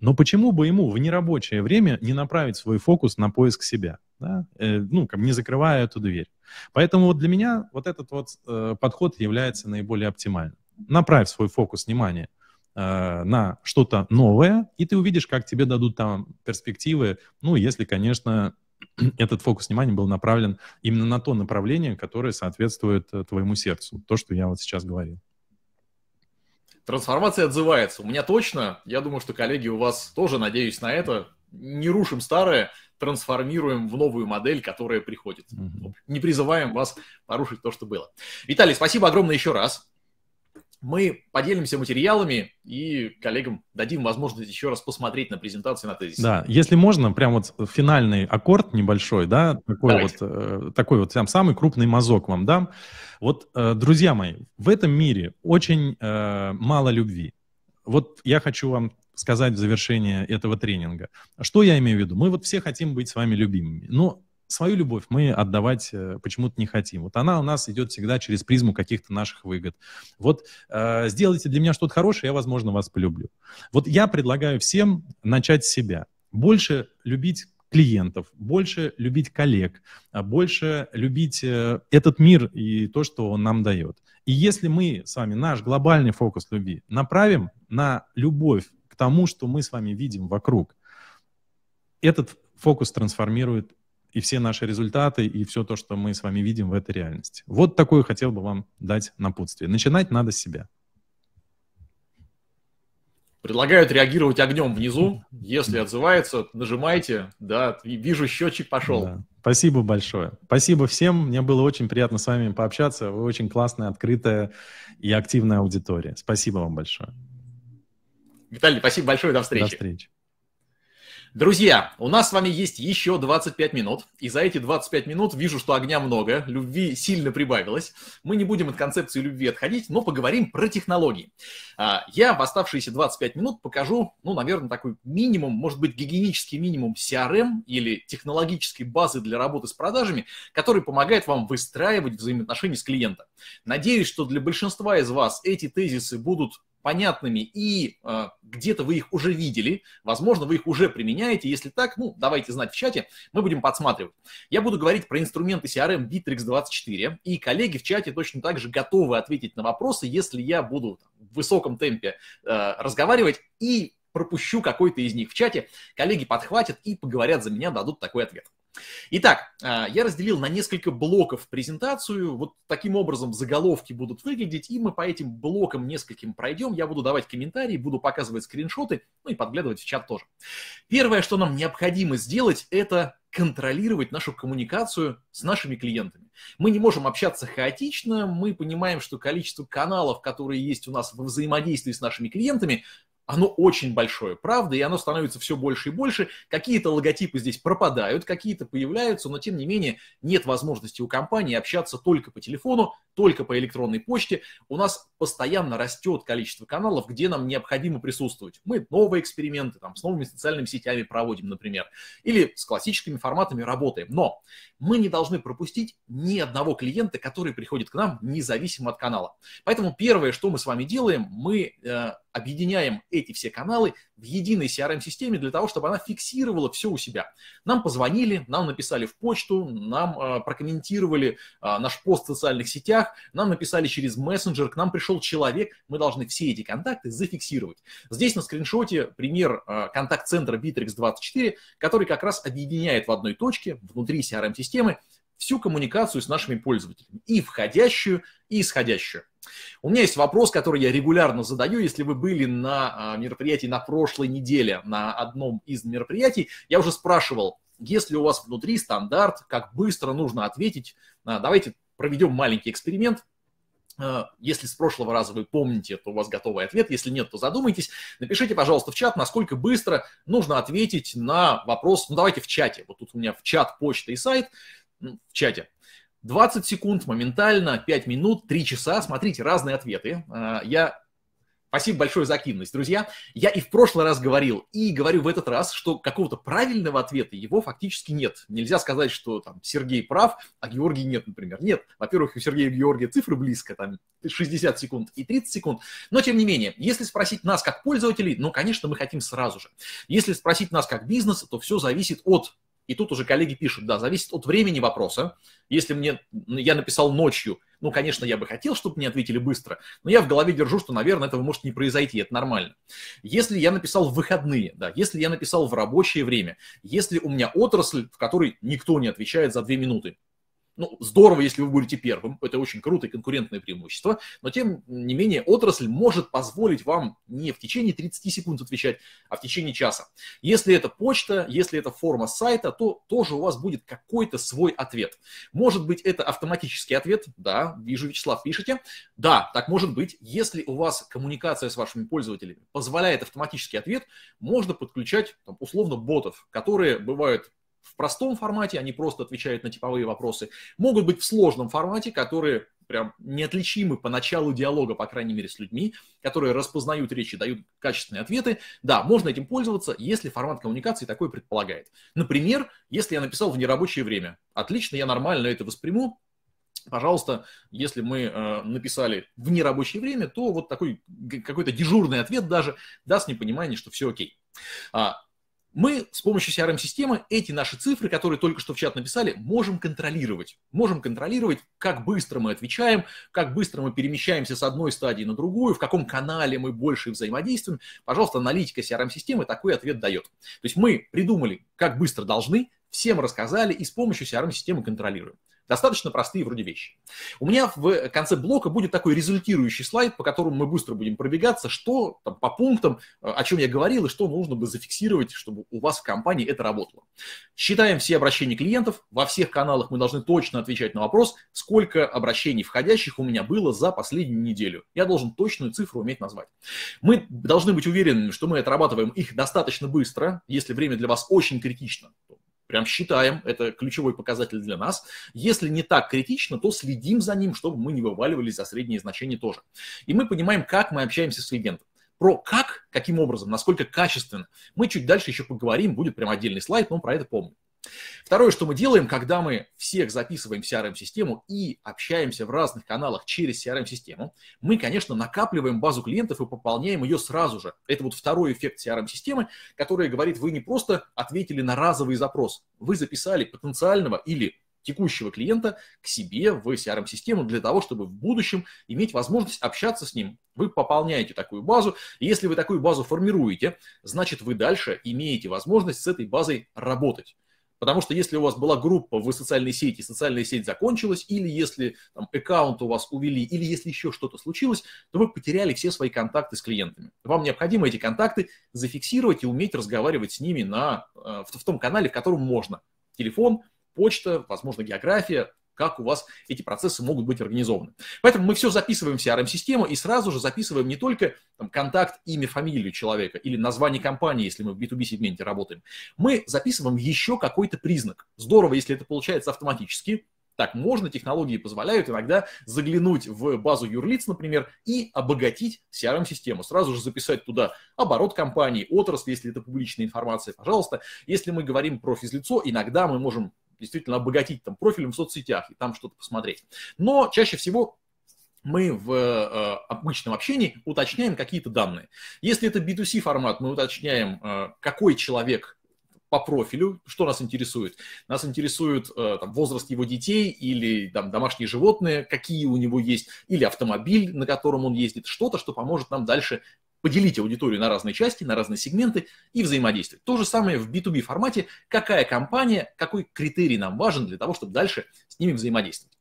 Но почему бы ему в нерабочее время не направить свой фокус на поиск себя, да, э, ну, как бы не закрывая эту дверь? Поэтому вот для меня вот этот вот э, подход является наиболее оптимальным. Направь свой фокус внимания э, на что-то новое, и ты увидишь, как тебе дадут там перспективы, ну, если, конечно, этот фокус внимания был направлен именно на то направление, которое соответствует э, твоему сердцу, то, что я вот сейчас говорил. Трансформация отзывается. У меня точно. Я думаю, что коллеги у вас тоже, надеюсь на это, не рушим старое, трансформируем в новую модель, которая приходит. Mm-hmm. Не призываем вас порушить то, что было. Виталий, спасибо огромное еще раз. Мы поделимся материалами и коллегам дадим возможность еще раз посмотреть на презентацию на тезисе. Да, если можно, прям вот финальный аккорд небольшой, да, такой Давайте. вот, э, такой вот прям самый крупный мазок вам дам. Вот, э, друзья мои, в этом мире очень э, мало любви. Вот я хочу вам сказать в завершение этого тренинга. Что я имею в виду? Мы вот все хотим быть с вами любимыми, но свою любовь мы отдавать э, почему-то не хотим. Вот она у нас идет всегда через призму каких-то наших выгод. Вот э, сделайте для меня что-то хорошее, я, возможно, вас полюблю. Вот я предлагаю всем начать с себя. Больше любить клиентов, больше любить коллег, а больше любить э, этот мир и то, что он нам дает. И если мы с вами наш глобальный фокус любви направим на любовь тому, что мы с вами видим вокруг. Этот фокус трансформирует и все наши результаты, и все то, что мы с вами видим в этой реальности. Вот такое хотел бы вам дать напутствие. Начинать надо с себя. Предлагают реагировать огнем внизу. Если отзывается, нажимайте. Да, вижу, счетчик пошел. Да. Спасибо большое. Спасибо всем. Мне было очень приятно с вами пообщаться. Вы очень классная, открытая и активная аудитория. Спасибо вам большое. Виталий, спасибо большое, до встречи. До встречи. Друзья, у нас с вами есть еще 25 минут, и за эти 25 минут вижу, что огня много, любви сильно прибавилось. Мы не будем от концепции любви отходить, но поговорим про технологии. А, я в оставшиеся 25 минут покажу, ну, наверное, такой минимум, может быть, гигиенический минимум CRM или технологической базы для работы с продажами, который помогает вам выстраивать взаимоотношения с клиентом. Надеюсь, что для большинства из вас эти тезисы будут понятными и э, где-то вы их уже видели, возможно, вы их уже применяете. Если так, ну, давайте знать в чате, мы будем подсматривать. Я буду говорить про инструменты CRM Bittrex24, и коллеги в чате точно так же готовы ответить на вопросы, если я буду в высоком темпе э, разговаривать и пропущу какой-то из них в чате. Коллеги подхватят и поговорят за меня, дадут такой ответ. Итак, а, я разделил на несколько блоков презентацию. Вот таким образом заголовки будут выглядеть, и мы по этим блокам нескольким пройдем. Я буду давать комментарии, буду показывать скриншоты, ну и подглядывать в чат тоже. Первое, что нам необходимо сделать, это контролировать нашу коммуникацию с нашими клиентами. Мы не можем общаться хаотично, мы понимаем, что количество каналов, которые есть у нас во взаимодействии с нашими клиентами, оно очень большое, правда, и оно становится все больше и больше. Какие-то логотипы здесь пропадают, какие-то появляются, но тем не менее нет возможности у компании общаться только по телефону, только по электронной почте. У нас постоянно растет количество каналов, где нам необходимо присутствовать. Мы новые эксперименты там, с новыми социальными сетями проводим, например, или с классическими форматами работаем. Но мы не должны пропустить ни одного клиента, который приходит к нам независимо от канала. Поэтому первое, что мы с вами делаем, мы э, объединяем эти все каналы в единой CRM-системе для того, чтобы она фиксировала все у себя. Нам позвонили, нам написали в почту, нам э, прокомментировали э, наш пост в социальных сетях, нам написали через мессенджер, к нам пришел человек, мы должны все эти контакты зафиксировать. Здесь на скриншоте пример э, контакт-центра Bittrex24, который как раз объединяет в одной точке внутри CRM-системы всю коммуникацию с нашими пользователями, и входящую, и исходящую. У меня есть вопрос, который я регулярно задаю. Если вы были на а, мероприятии на прошлой неделе, на одном из мероприятий, я уже спрашивал, если у вас внутри стандарт, как быстро нужно ответить. А, давайте проведем маленький эксперимент. А, если с прошлого раза вы помните, то у вас готовый ответ. Если нет, то задумайтесь. Напишите, пожалуйста, в чат, насколько быстро нужно ответить на вопрос. Ну, давайте в чате. Вот тут у меня в чат почта и сайт. Ну, в чате. 20 секунд моментально, 5 минут, 3 часа. Смотрите, разные ответы. А, я Спасибо большое за активность, друзья. Я и в прошлый раз говорил, и говорю в этот раз, что какого-то правильного ответа его фактически нет. Нельзя сказать, что там Сергей прав, а Георгий нет, например. Нет. Во-первых, у Сергея и Георгия цифры близко, там 60 секунд и 30 секунд. Но, тем не менее, если спросить нас как пользователей, ну, конечно, мы хотим сразу же. Если спросить нас как бизнеса, то все зависит от и тут уже коллеги пишут, да, зависит от времени вопроса. Если мне, я написал ночью, ну, конечно, я бы хотел, чтобы мне ответили быстро, но я в голове держу, что, наверное, этого может не произойти, это нормально. Если я написал в выходные, да, если я написал в рабочее время, если у меня отрасль, в которой никто не отвечает за две минуты, ну, здорово, если вы будете первым, это очень круто и конкурентное преимущество, но тем не менее отрасль может позволить вам не в течение 30 секунд отвечать, а в течение часа. Если это почта, если это форма сайта, то тоже у вас будет какой-то свой ответ. Может быть, это автоматический ответ, да, вижу, Вячеслав, пишите. Да, так может быть. Если у вас коммуникация с вашими пользователями позволяет автоматический ответ, можно подключать там, условно ботов, которые бывают в простом формате, они просто отвечают на типовые вопросы, могут быть в сложном формате, которые прям неотличимы по началу диалога, по крайней мере, с людьми, которые распознают речи, дают качественные ответы. Да, можно этим пользоваться, если формат коммуникации такой предполагает. Например, если я написал в нерабочее время. Отлично, я нормально это восприму, пожалуйста, если мы э, написали в нерабочее время, то вот такой какой-то дежурный ответ даже даст мне понимание, что все окей. А, мы с помощью CRM-системы эти наши цифры, которые только что в чат написали, можем контролировать. Можем контролировать, как быстро мы отвечаем, как быстро мы перемещаемся с одной стадии на другую, в каком канале мы больше взаимодействуем. Пожалуйста, аналитика CRM-системы такой ответ дает. То есть мы придумали, как быстро должны, всем рассказали и с помощью CRM-системы контролируем. Достаточно простые вроде вещи. У меня в конце блока будет такой результирующий слайд, по которому мы быстро будем пробегаться, что там, по пунктам, э, о чем я говорил, и что нужно бы зафиксировать, чтобы у вас в компании это работало. Считаем все обращения клиентов. Во всех каналах мы должны точно отвечать на вопрос, сколько обращений входящих у меня было за последнюю неделю. Я должен точную цифру уметь назвать. Мы должны быть уверены, что мы отрабатываем их достаточно быстро. Если время для вас очень критично, то Прям считаем, это ключевой показатель для нас. Если не так критично, то следим за ним, чтобы мы не вываливались за средние значения тоже. И мы понимаем, как мы общаемся с клиентом. Про как, каким образом, насколько качественно, мы чуть дальше еще поговорим, будет прям отдельный слайд, но про это помню. Второе, что мы делаем, когда мы всех записываем в CRM-систему и общаемся в разных каналах через CRM-систему, мы, конечно, накапливаем базу клиентов и пополняем ее сразу же. Это вот второй эффект CRM-системы, который говорит, вы не просто ответили на разовый запрос, вы записали потенциального или текущего клиента к себе в CRM-систему для того, чтобы в будущем иметь возможность общаться с ним. Вы пополняете такую базу. И если вы такую базу формируете, значит вы дальше имеете возможность с этой базой работать. Потому что если у вас была группа, в социальной сети, социальная сеть закончилась, или если там, аккаунт у вас увели, или если еще что-то случилось, то вы потеряли все свои контакты с клиентами. Вам необходимо эти контакты зафиксировать и уметь разговаривать с ними на, э, в, в том канале, в котором можно. Телефон, почта, возможно, география, как у вас эти процессы могут быть организованы. Поэтому мы все записываем в CRM-систему и сразу же записываем не только там, контакт, имя, фамилию человека или название компании, если мы в B2B-сегменте работаем. Мы записываем еще какой-то признак. Здорово, если это получается автоматически, так можно, технологии позволяют иногда заглянуть в базу юрлиц, например, и обогатить CRM-систему. Сразу же записать туда оборот компании, отрасль, если это публичная информация, пожалуйста. Если мы говорим про физлицо, иногда мы можем действительно обогатить там профилем в соцсетях и там что-то посмотреть. Но чаще всего мы в э, э обычном общении уточняем какие-то данные. Если это B2C формат, мы уточняем, э, какой человек по профилю, что нас интересует? Нас интересует э, там, возраст его детей или там, домашние животные, какие у него есть, или автомобиль, на котором он ездит, что-то, что поможет нам дальше поделить аудиторию на разные части, на разные сегменты и взаимодействовать. То же самое в B2B формате, какая компания, какой критерий нам важен для того, чтобы дальше с ними взаимодействовать.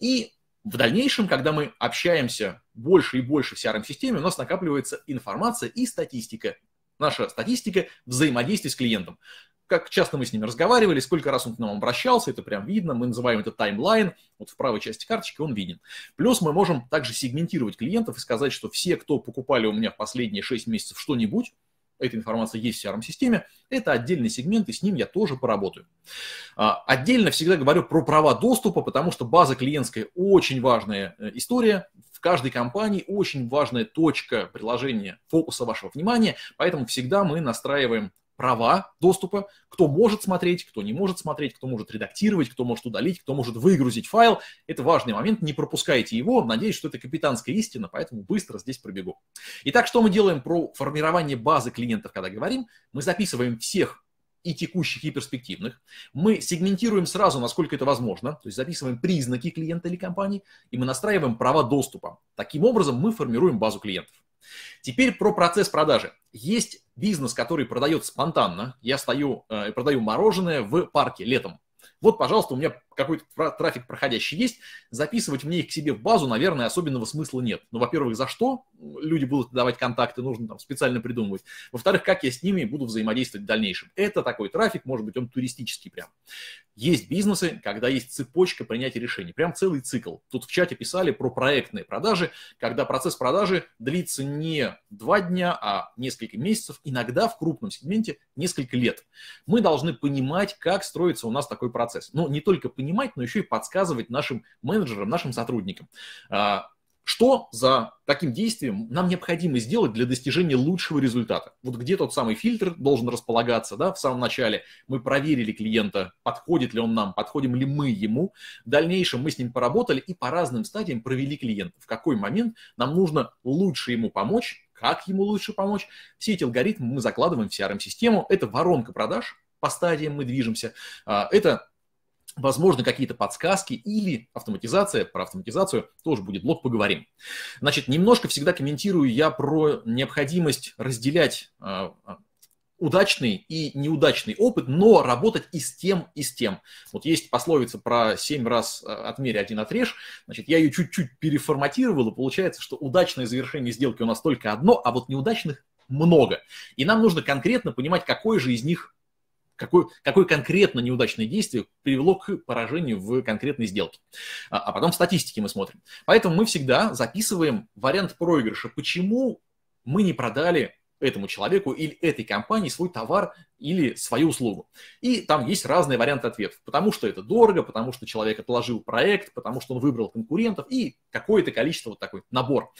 И в дальнейшем, когда мы общаемся больше и больше в CRM-системе, у нас накапливается информация и статистика. Наша статистика взаимодействия с клиентом как часто мы с ними разговаривали, сколько раз он к нам обращался, это прям видно, мы называем это таймлайн, вот в правой части карточки он виден. Плюс мы можем также сегментировать клиентов и сказать, что все, кто покупали у меня в последние 6 месяцев что-нибудь, эта информация есть в CRM-системе, это отдельный сегмент, и с ним я тоже поработаю. А, отдельно всегда говорю про права доступа, потому что база клиентская очень важная э, история, в каждой компании очень важная точка приложения фокуса вашего внимания, поэтому всегда мы настраиваем права доступа, кто может смотреть, кто не может смотреть, кто может редактировать, кто может удалить, кто может выгрузить файл. Это важный момент, не пропускайте его. Надеюсь, что это капитанская истина, поэтому быстро здесь пробегу. Итак, что мы делаем про формирование базы клиентов, когда говорим? Мы записываем всех и текущих, и перспективных. Мы сегментируем сразу, насколько это возможно, то есть записываем признаки клиента или компании, и мы настраиваем права доступа. Таким образом, мы формируем базу клиентов. Теперь про процесс продажи. Есть бизнес, который продает спонтанно. Я стою, э, продаю мороженое в парке летом. Вот, пожалуйста, у меня какой-то трафик проходящий есть, записывать мне их к себе в базу, наверное, особенного смысла нет. Ну, во-первых, за что люди будут давать контакты, нужно там специально придумывать. Во-вторых, как я с ними буду взаимодействовать в дальнейшем. Это такой трафик, может быть, он туристический прям. Есть бизнесы, когда есть цепочка принятия решений, прям целый цикл. Тут в чате писали про проектные продажи, когда процесс продажи длится не два дня, а несколько месяцев, иногда в крупном сегменте несколько лет. Мы должны понимать, как строится у нас такой процесс процесс. Но ну, не только понимать, но еще и подсказывать нашим менеджерам, нашим сотрудникам. А, что за таким действием нам необходимо сделать для достижения лучшего результата? Вот где тот самый фильтр должен располагаться, да, в самом начале мы проверили клиента, подходит ли он нам, подходим ли мы ему. В дальнейшем мы с ним поработали и по разным стадиям провели клиента. В какой момент нам нужно лучше ему помочь, как ему лучше помочь. Все эти алгоритмы мы закладываем в CRM-систему. Это воронка продаж, по стадиям мы движемся. А, это Возможно, какие-то подсказки или автоматизация. Про автоматизацию тоже будет блок, поговорим. Значит, немножко всегда комментирую я про необходимость разделять а, а, удачный и неудачный опыт, но работать и с тем, и с тем. Вот есть пословица про семь раз а, отмерь, один отрежь. Значит, я ее чуть-чуть переформатировал, и получается, что удачное завершение сделки у нас только одно, а вот неудачных много. И нам нужно конкретно понимать, какой же из них Какое, какое конкретно неудачное действие привело к поражению в конкретной сделке. А, а потом статистики мы смотрим. Поэтому мы всегда записываем вариант проигрыша. Почему мы не продали этому человеку или этой компании свой товар или свою услугу. И там есть разные варианты ответов. Потому что это дорого, потому что человек отложил проект, потому что он выбрал конкурентов и какое-то количество вот такой набор.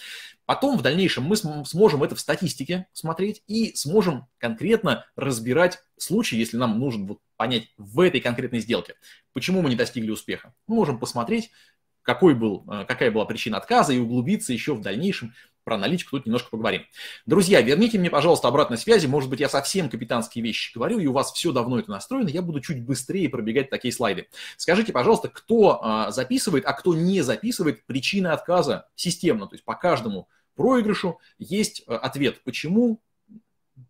Потом в дальнейшем мы сможем это в статистике смотреть и сможем конкретно разбирать случаи, если нам нужен вот понять в этой конкретной сделке, почему мы не достигли успеха. Мы можем посмотреть, какой был, э, какая была причина отказа и углубиться еще в дальнейшем про аналитику тут немножко поговорим. Друзья, верните мне, пожалуйста, обратной связи. Может быть, я совсем капитанские вещи говорю, и у вас все давно это настроено. Я буду чуть быстрее пробегать такие слайды. Скажите, пожалуйста, кто а, записывает, а кто не записывает причины отказа системно. То есть по каждому проигрышу есть э, ответ, почему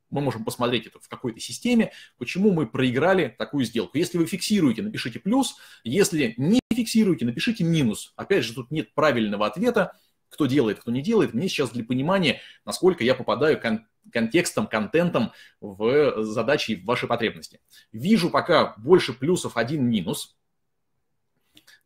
мы можем посмотреть это в какой-то системе, почему мы проиграли такую сделку. Если вы фиксируете, напишите плюс, если не фиксируете, напишите минус. Опять же, тут нет правильного ответа, кто делает, кто не делает, мне сейчас для понимания, насколько я попадаю кон контекстом, контентом в задачи в ваши потребности. Вижу пока больше плюсов, один минус.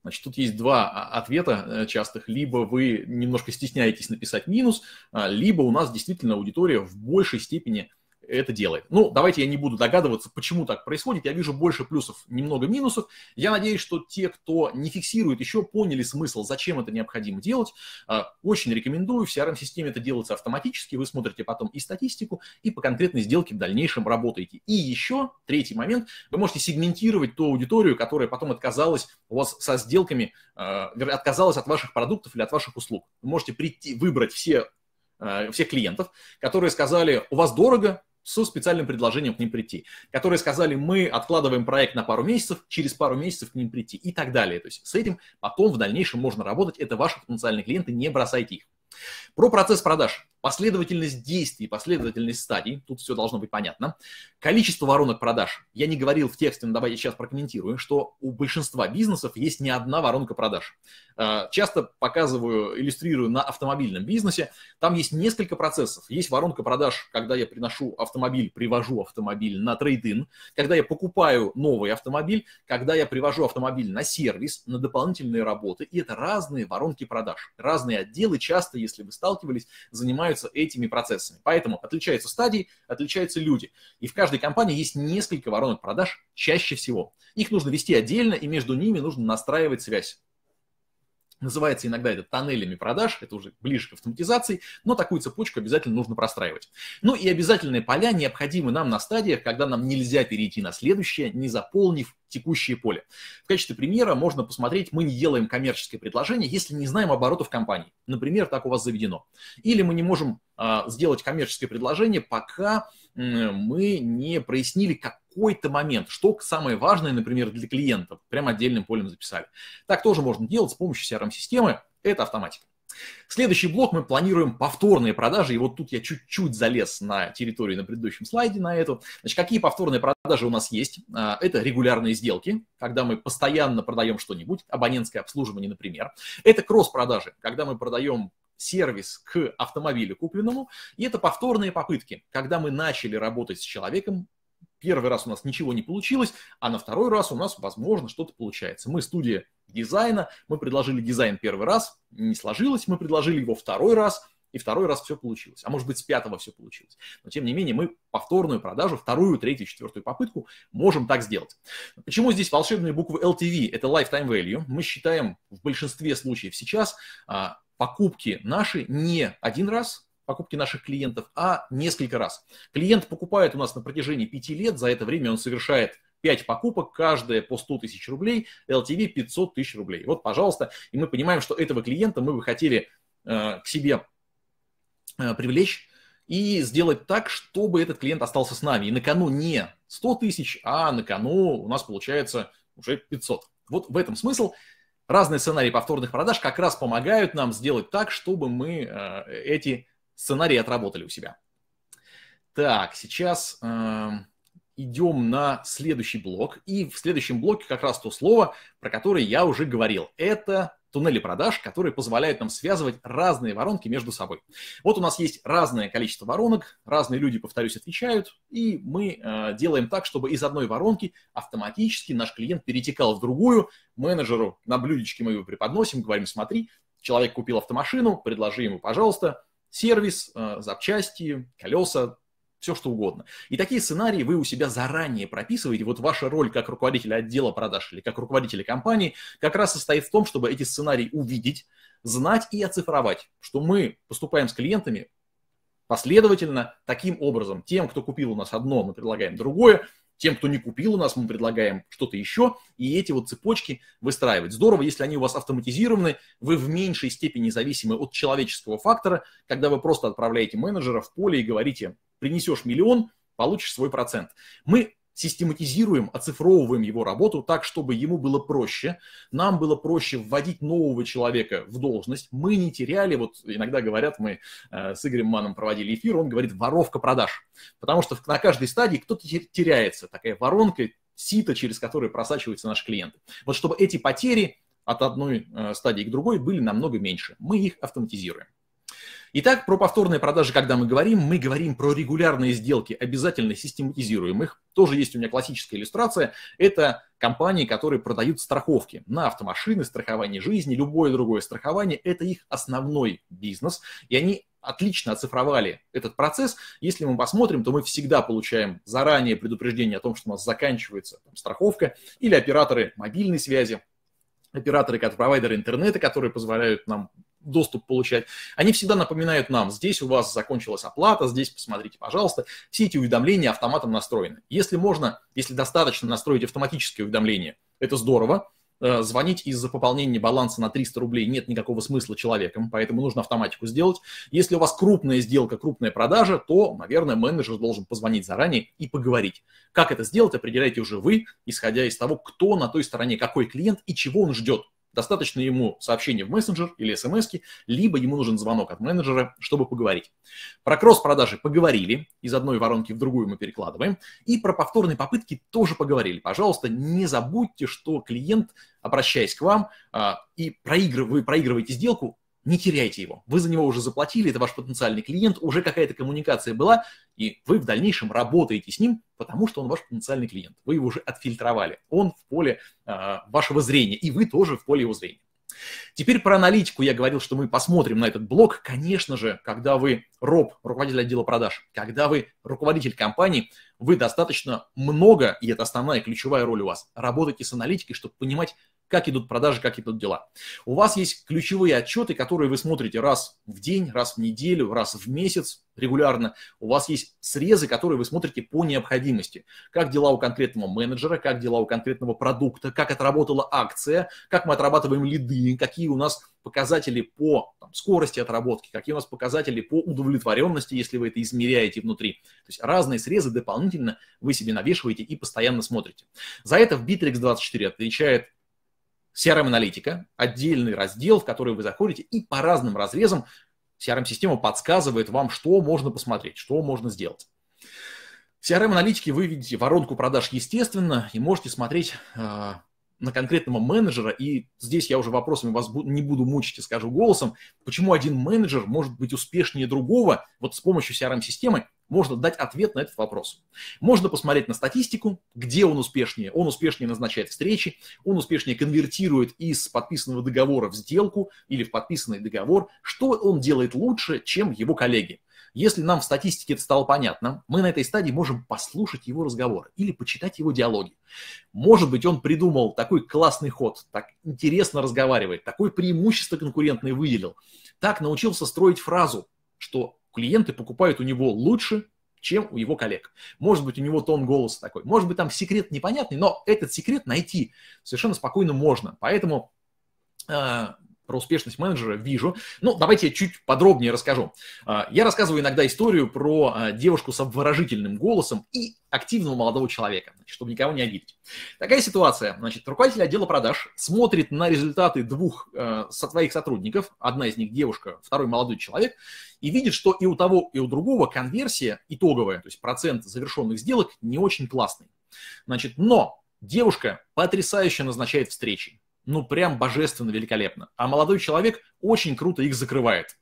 Значит, тут есть два а, ответа э, частых. Либо вы немножко стесняетесь написать минус, а, либо у нас действительно аудитория в большей степени это делает. Ну, давайте я не буду догадываться, почему так происходит. Я вижу больше плюсов, немного минусов. Я надеюсь, что те, кто не фиксирует, еще поняли смысл, зачем это необходимо делать. А, очень рекомендую. В CRM-системе это делается автоматически. Вы смотрите потом и статистику, и по конкретной сделке в дальнейшем работаете. И еще третий момент. Вы можете сегментировать ту аудиторию, которая потом отказалась у вас со сделками, а, отказалась от ваших продуктов или от ваших услуг. Вы можете прийти, выбрать все а, всех клиентов, которые сказали, у вас дорого, со специальным предложением к ним прийти, которые сказали, мы откладываем проект на пару месяцев, через пару месяцев к ним прийти и так далее. То есть с этим потом в дальнейшем можно работать, это ваши потенциальные клиенты, не бросайте их. Про процесс продаж. Последовательность действий, последовательность стадий, тут все должно быть понятно. Количество воронок продаж. Я не говорил в тексте, но давайте сейчас прокомментирую, что у большинства бизнесов есть не одна воронка продаж. А, часто показываю, иллюстрирую на автомобильном бизнесе. Там есть несколько процессов. Есть воронка продаж, когда я приношу автомобиль, привожу автомобиль на трейдин, когда я покупаю новый автомобиль, когда я привожу автомобиль на сервис, на дополнительные работы. И это разные воронки продаж. Разные отделы часто, если вы сталкивались, занимаются занимаются этими процессами. Поэтому отличаются стадии, отличаются люди. И в каждой компании есть несколько воронок продаж чаще всего. Их нужно вести отдельно, и между ними нужно настраивать связь. Называется иногда это тоннелями продаж, это уже ближе к автоматизации, но такую цепочку обязательно нужно простраивать. Ну и обязательные поля необходимы нам на стадиях, когда нам нельзя перейти на следующее, не заполнив текущее поле. В качестве примера можно посмотреть, мы не делаем коммерческое предложение, если не знаем оборотов компании. Например, так у вас заведено. Или мы не можем э, сделать коммерческое предложение, пока э, мы не прояснили, как какой-то момент, что самое важное, например, для клиентов, прям отдельным полем записали. Так тоже можно делать с помощью CRM-системы, это автоматика. Следующий блок мы планируем повторные продажи, и вот тут я чуть-чуть залез на территорию на предыдущем слайде на эту. Значит, какие повторные продажи у нас есть? А, это регулярные сделки, когда мы постоянно продаем что-нибудь, абонентское обслуживание, например. Это кросс-продажи, когда мы продаем сервис к автомобилю купленному, и это повторные попытки, когда мы начали работать с человеком, Первый раз у нас ничего не получилось, а на второй раз у нас, возможно, что-то получается. Мы студия дизайна, мы предложили дизайн первый раз, не сложилось, мы предложили его второй раз, и второй раз все получилось. А может быть, с пятого все получилось. Но тем не менее, мы повторную продажу, вторую, третью, четвертую попытку можем так сделать. Почему здесь волшебные буквы LTV? Это lifetime value. Мы считаем в большинстве случаев сейчас а, покупки наши не один раз, покупки наших клиентов, а несколько раз. Клиент покупает у нас на протяжении 5 лет, за это время он совершает 5 покупок, каждая по 100 тысяч рублей, LTV 500 тысяч рублей. Вот, пожалуйста, и мы понимаем, что этого клиента мы бы хотели э, к себе э, привлечь и сделать так, чтобы этот клиент остался с нами. И на кону не 100 тысяч, а на кону у нас получается уже 500. Вот в этом смысл. Разные сценарии повторных продаж как раз помогают нам сделать так, чтобы мы э, эти сценарий отработали у себя. Так, сейчас э, идем на следующий блок. И в следующем блоке как раз то слово, про которое я уже говорил. Это туннели продаж, которые позволяют нам связывать разные воронки между собой. Вот у нас есть разное количество воронок, разные люди, повторюсь, отвечают, и мы э, делаем так, чтобы из одной воронки автоматически наш клиент перетекал в другую, менеджеру на блюдечке мы его преподносим, говорим, смотри, человек купил автомашину, предложи ему, пожалуйста, сервис, э, запчасти, колеса, все что угодно. И такие сценарии вы у себя заранее прописываете. Вот ваша роль как руководителя отдела продаж или как руководителя компании как раз состоит в том, чтобы эти сценарии увидеть, знать и оцифровать, что мы поступаем с клиентами последовательно таким образом. Тем, кто купил у нас одно, мы предлагаем другое. Тем, кто не купил у нас, мы предлагаем что-то еще, и эти вот цепочки выстраивать. Здорово, если они у вас автоматизированы, вы в меньшей степени зависимы от человеческого фактора, когда вы просто отправляете менеджера в поле и говорите, принесешь миллион, получишь свой процент. Мы систематизируем, оцифровываем его работу так, чтобы ему было проще, нам было проще вводить нового человека в должность, мы не теряли, вот иногда говорят, мы э, с Игорем Маном проводили эфир, он говорит, воровка продаж, потому что на каждой стадии кто-то теряется, такая воронка, сито, через которое просачиваются наши клиенты. Вот чтобы эти потери от одной э, стадии к другой были намного меньше, мы их автоматизируем. Итак, про повторные продажи, когда мы говорим, мы говорим про регулярные сделки, обязательно систематизируем их. Тоже есть у меня классическая иллюстрация. Это компании, которые продают страховки на автомашины, страхование жизни, любое другое страхование. Это их основной бизнес, и они отлично оцифровали этот процесс. Если мы посмотрим, то мы всегда получаем заранее предупреждение о том, что у нас заканчивается там, страховка, или операторы мобильной связи, операторы, провайдеры интернета, которые позволяют нам доступ получать, они всегда напоминают нам, здесь у вас закончилась оплата, здесь посмотрите, пожалуйста. Все эти уведомления автоматом настроены. Если можно, если достаточно настроить автоматические уведомления, это здорово. Э, звонить из-за пополнения баланса на 300 рублей нет никакого смысла человеком, поэтому нужно автоматику сделать. Если у вас крупная сделка, крупная продажа, то, наверное, менеджер должен позвонить заранее и поговорить. Как это сделать, определяйте уже вы, исходя из того, кто на той стороне, какой клиент и чего он ждет Достаточно ему сообщения в мессенджер или смс, либо ему нужен звонок от менеджера, чтобы поговорить. Про кросс-продажи поговорили, из одной воронки в другую мы перекладываем, и про повторные попытки тоже поговорили. Пожалуйста, не забудьте, что клиент, обращаясь к вам, а, и проигрыв... вы проигрываете сделку, не теряйте его. Вы за него уже заплатили, это ваш потенциальный клиент, уже какая-то коммуникация была, и вы в дальнейшем работаете с ним, потому что он ваш потенциальный клиент. Вы его уже отфильтровали. Он в поле э, вашего зрения, и вы тоже в поле его зрения. Теперь про аналитику я говорил, что мы посмотрим на этот блок. Конечно же, когда вы роб, руководитель отдела продаж, когда вы руководитель компании, вы достаточно много, и это основная ключевая роль у вас, работаете с аналитикой, чтобы понимать, как идут продажи, как идут дела. У вас есть ключевые отчеты, которые вы смотрите раз в день, раз в неделю, раз в месяц регулярно. У вас есть срезы, которые вы смотрите по необходимости. Как дела у конкретного менеджера, как дела у конкретного продукта, как отработала акция, как мы отрабатываем лиды, какие у нас показатели по там, скорости отработки, какие у нас показатели по удовлетворенности, если вы это измеряете внутри. То есть разные срезы дополнительно вы себе навешиваете и постоянно смотрите. За это в Bittrex 24 отвечает CRM-аналитика, отдельный раздел, в который вы заходите, и по разным разрезам CRM-система подсказывает вам, что можно посмотреть, что можно сделать. В CRM-аналитике вы видите воронку продаж, естественно, и можете смотреть э, на конкретного менеджера, и здесь я уже вопросами вас бу- не буду мучить и скажу голосом, почему один менеджер может быть успешнее другого вот с помощью CRM-системы, можно дать ответ на этот вопрос. Можно посмотреть на статистику, где он успешнее. Он успешнее назначает встречи, он успешнее конвертирует из подписанного договора в сделку или в подписанный договор, что он делает лучше, чем его коллеги. Если нам в статистике это стало понятно, мы на этой стадии можем послушать его разговоры или почитать его диалоги. Может быть, он придумал такой классный ход, так интересно разговаривает, такое преимущество конкурентное выделил, так научился строить фразу, что клиенты покупают у него лучше, чем у его коллег. Может быть, у него тон голоса такой. Может быть, там секрет непонятный, но этот секрет найти совершенно спокойно можно. Поэтому а, про успешность менеджера вижу. Ну, давайте я чуть подробнее расскажу. А, я рассказываю иногда историю про а, девушку с обворожительным голосом и активного молодого человека, чтобы никого не обидеть. Такая ситуация. Значит, руководитель отдела продаж смотрит на результаты двух э, своих сотрудников, одна из них девушка, второй молодой человек, и видит, что и у того, и у другого конверсия итоговая, то есть процент завершенных сделок не очень классный. Значит, но девушка потрясающе назначает встречи ну прям божественно, великолепно. А молодой человек очень круто их закрывает.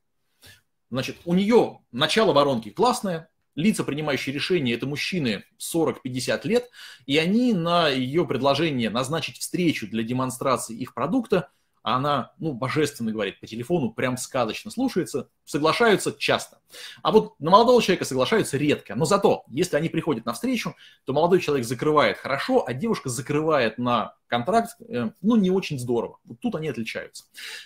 Значит, у нее начало воронки классное, лица, принимающие решения, это мужчины 40-50 лет, и они на ее предложение назначить встречу для демонстрации их продукта а она, ну, божественно говорит по телефону, прям сказочно слушается, соглашаются часто. А вот на молодого человека соглашаются редко, но зато, если они приходят на встречу, то молодой человек закрывает хорошо, а девушка закрывает на контракт, э, ну, не очень здорово. Вот тут они отличаются.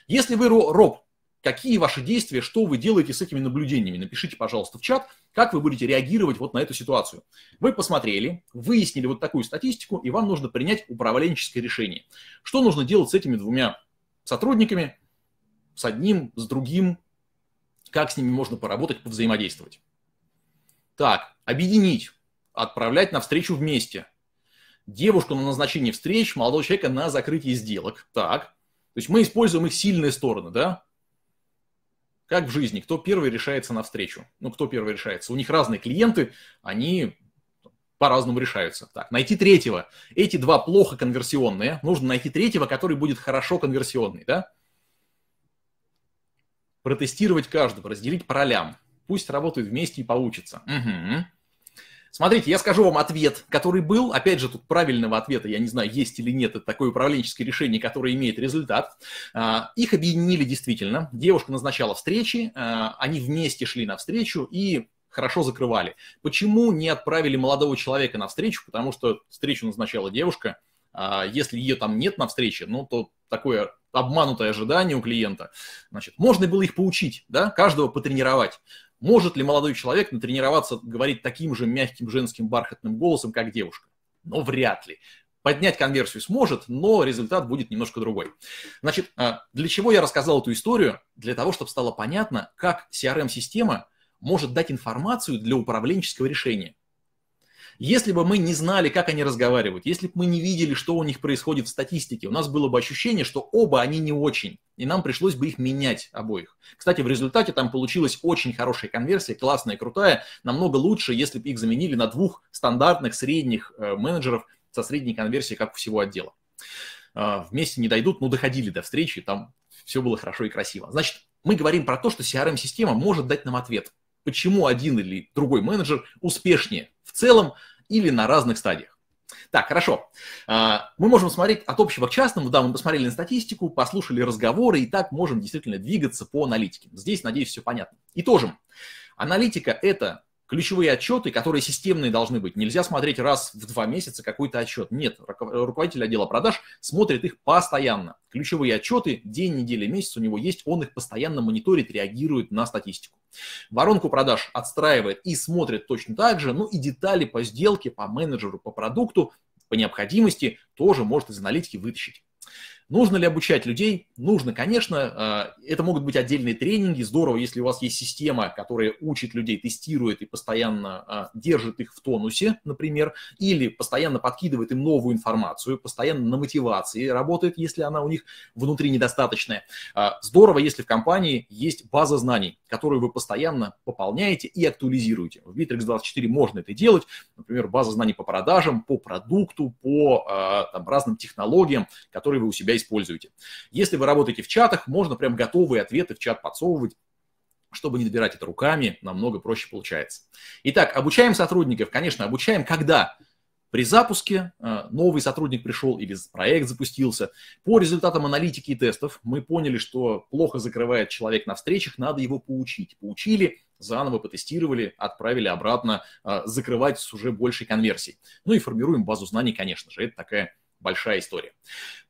Если вы роб, какие ваши действия, что вы делаете с этими наблюдениями. Напишите, пожалуйста, в чат, как вы будете реагировать вот на эту ситуацию. Вы посмотрели, выяснили вот такую статистику, и вам нужно принять управленческое решение. Что нужно делать с этими двумя сотрудниками, с одним, с другим, как с ними можно поработать, повзаимодействовать. Так, объединить, отправлять на встречу вместе. Девушку на назначение встреч, молодого человека на закрытие сделок. Так, то есть мы используем их сильные стороны, да? Как в жизни, кто первый решается на встречу? Ну, кто первый решается? У них разные клиенты, они по-разному решаются. Так, найти третьего. Эти два плохо конверсионные. Нужно найти третьего, который будет хорошо конверсионный, да? Протестировать каждого, разделить по ролям. Пусть работают вместе и получится. Угу. Смотрите, я скажу вам ответ, который был. Опять же, тут правильного ответа, я не знаю, есть или нет, это такое управленческое решение, которое имеет результат. А, их объединили действительно. Девушка назначала встречи, а, они вместе шли на встречу, и хорошо закрывали. Почему не отправили молодого человека на встречу? Потому что встречу назначала девушка. А, если ее там нет на встрече, ну, то такое обманутое ожидание у клиента. Значит, можно было их поучить, да, каждого потренировать. Может ли молодой человек натренироваться говорить таким же мягким женским бархатным голосом, как девушка? Но вряд ли. Поднять конверсию сможет, но результат будет немножко другой. Значит, а, для чего я рассказал эту историю? Для того, чтобы стало понятно, как CRM-система может дать информацию для управленческого решения. Если бы мы не знали, как они разговаривают, если бы мы не видели, что у них происходит в статистике, у нас было бы ощущение, что оба они не очень, и нам пришлось бы их менять обоих. Кстати, в результате там получилась очень хорошая конверсия, классная, крутая, намного лучше, если бы их заменили на двух стандартных средних э, менеджеров со средней конверсией, как у всего отдела. А, вместе не дойдут, но доходили до встречи, там все было хорошо и красиво. Значит, мы говорим про то, что CRM-система может дать нам ответ – почему один или другой менеджер успешнее в целом или на разных стадиях. Так, хорошо. А, мы можем смотреть от общего к частному. Да, мы посмотрели на статистику, послушали разговоры и так можем действительно двигаться по аналитике. Здесь, надеюсь, все понятно. Итожим. Аналитика – это ключевые отчеты, которые системные должны быть. Нельзя смотреть раз в два месяца какой-то отчет. Нет, руководитель отдела продаж смотрит их постоянно. Ключевые отчеты, день, неделя, месяц у него есть, он их постоянно мониторит, реагирует на статистику. Воронку продаж отстраивает и смотрит точно так же, ну и детали по сделке, по менеджеру, по продукту, по необходимости тоже может из аналитики вытащить. Нужно ли обучать людей? Нужно, конечно. А, это могут быть отдельные тренинги. Здорово, если у вас есть система, которая учит людей, тестирует и постоянно а, держит их в тонусе, например, или постоянно подкидывает им новую информацию, постоянно на мотивации работает, если она у них внутри недостаточная. А, здорово, если в компании есть база знаний, которую вы постоянно пополняете и актуализируете. В Bittrex 24 можно это делать. Например, база знаний по продажам, по продукту, по там, разным технологиям, которые вы у себя используете. Если вы работаете в чатах, можно прям готовые ответы в чат подсовывать, чтобы не добирать это руками, намного проще получается. Итак, обучаем сотрудников. Конечно, обучаем, когда при запуске э, новый сотрудник пришел или проект запустился. По результатам аналитики и тестов мы поняли, что плохо закрывает человек на встречах, надо его поучить. Поучили, заново потестировали, отправили обратно э, закрывать с уже большей конверсией. Ну и формируем базу знаний, конечно же. Это такая большая история.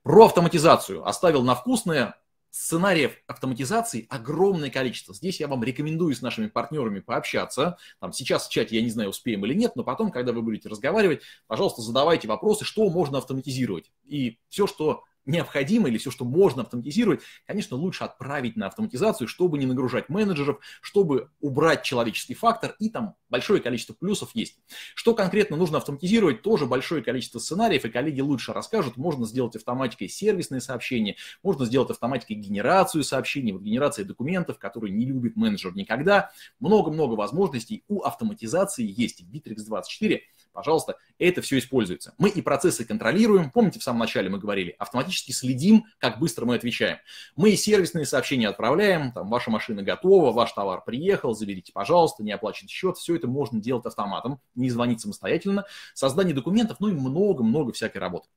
Про автоматизацию оставил на вкусное. Сценариев автоматизации огромное количество. Здесь я вам рекомендую с нашими партнерами пообщаться. Там сейчас в чате я не знаю, успеем или нет, но потом, когда вы будете разговаривать, пожалуйста, задавайте вопросы, что можно автоматизировать. И все, что необходимо или все, что можно автоматизировать, конечно, лучше отправить на автоматизацию, чтобы не нагружать менеджеров, чтобы убрать человеческий фактор, и там большое количество плюсов есть. Что конкретно нужно автоматизировать, тоже большое количество сценариев, и коллеги лучше расскажут. Можно сделать автоматикой сервисные сообщения, можно сделать автоматикой генерацию сообщений, вот генерация документов, которые не любит менеджер никогда. Много-много возможностей у автоматизации есть. Bittrex 24 Пожалуйста, это все используется. Мы и процессы контролируем. Помните, в самом начале мы говорили, автоматически следим, как быстро мы отвечаем. Мы и сервисные сообщения отправляем, там, ваша машина готова, ваш товар приехал, заберите, пожалуйста, не оплачивайте счет. Все это можно делать автоматом, не звонить самостоятельно. Создание документов, ну и много-много всякой работы.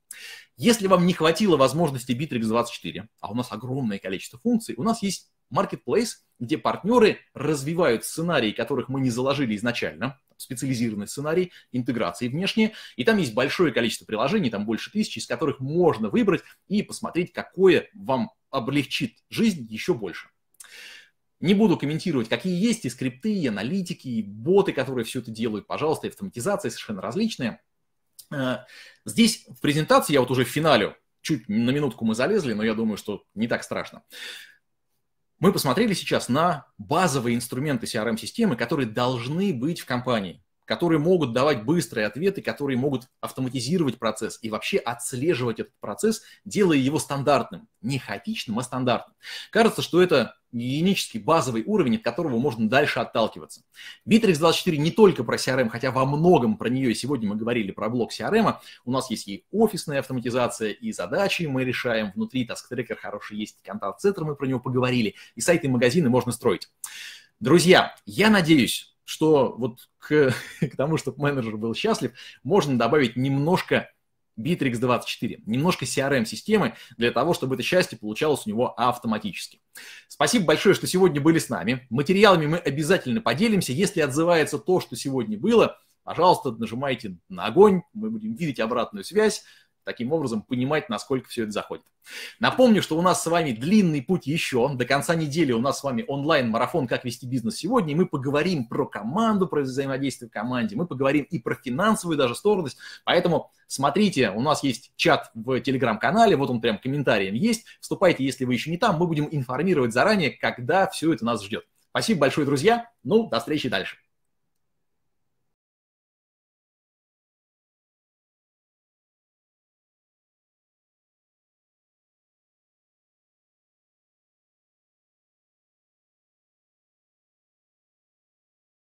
Если вам не хватило возможности Bittrex24, а у нас огромное количество функций, у нас есть marketplace, где партнеры развивают сценарии, которых мы не заложили изначально, специализированный сценарий интеграции внешне, и там есть большое количество приложений, там больше тысячи, из которых можно выбрать и посмотреть, какое вам облегчит жизнь еще больше. Не буду комментировать, какие есть и скрипты, и аналитики, и боты, которые все это делают, пожалуйста, и автоматизация совершенно различная. Э, здесь в презентации, я вот уже в финале, чуть на минутку мы залезли, но я думаю, что не так страшно. Мы посмотрели сейчас на базовые инструменты CRM-системы, которые должны быть в компании которые могут давать быстрые ответы, которые могут автоматизировать процесс и вообще отслеживать этот процесс, делая его стандартным. Не хаотичным, а стандартным. Кажется, что это гигиенический базовый уровень, от которого можно дальше отталкиваться. Bittrex 24 не только про CRM, эм, хотя во многом про нее и сегодня мы говорили про блок CRM. У нас есть и офисная автоматизация, и задачи мы решаем. Внутри Task Tracker хороший есть, контакт-центр мы про него поговорили, и сайты и магазины можно строить. Друзья, я надеюсь, что вот к, к тому, чтобы менеджер был счастлив, можно добавить немножко Bittrex24, немножко CRM-системы эм для того, чтобы это счастье получалось у него автоматически. Спасибо большое, что сегодня были с нами. Материалами мы обязательно поделимся. Если отзывается то, что сегодня было, пожалуйста, нажимайте на огонь, мы будем видеть обратную связь таким образом понимать, насколько все это заходит. Напомню, что у нас с вами длинный путь еще. До конца недели у нас с вами онлайн-марафон «Как вести бизнес сегодня». И мы поговорим про команду, про взаимодействие в команде. Мы поговорим и про финансовую даже сторону. Поэтому смотрите, у нас есть чат в телеграм-канале. Вот он прям комментарием есть. Вступайте, если вы еще не там. Мы будем информировать заранее, когда все это нас ждет. Спасибо большое, друзья. Ну, до встречи дальше.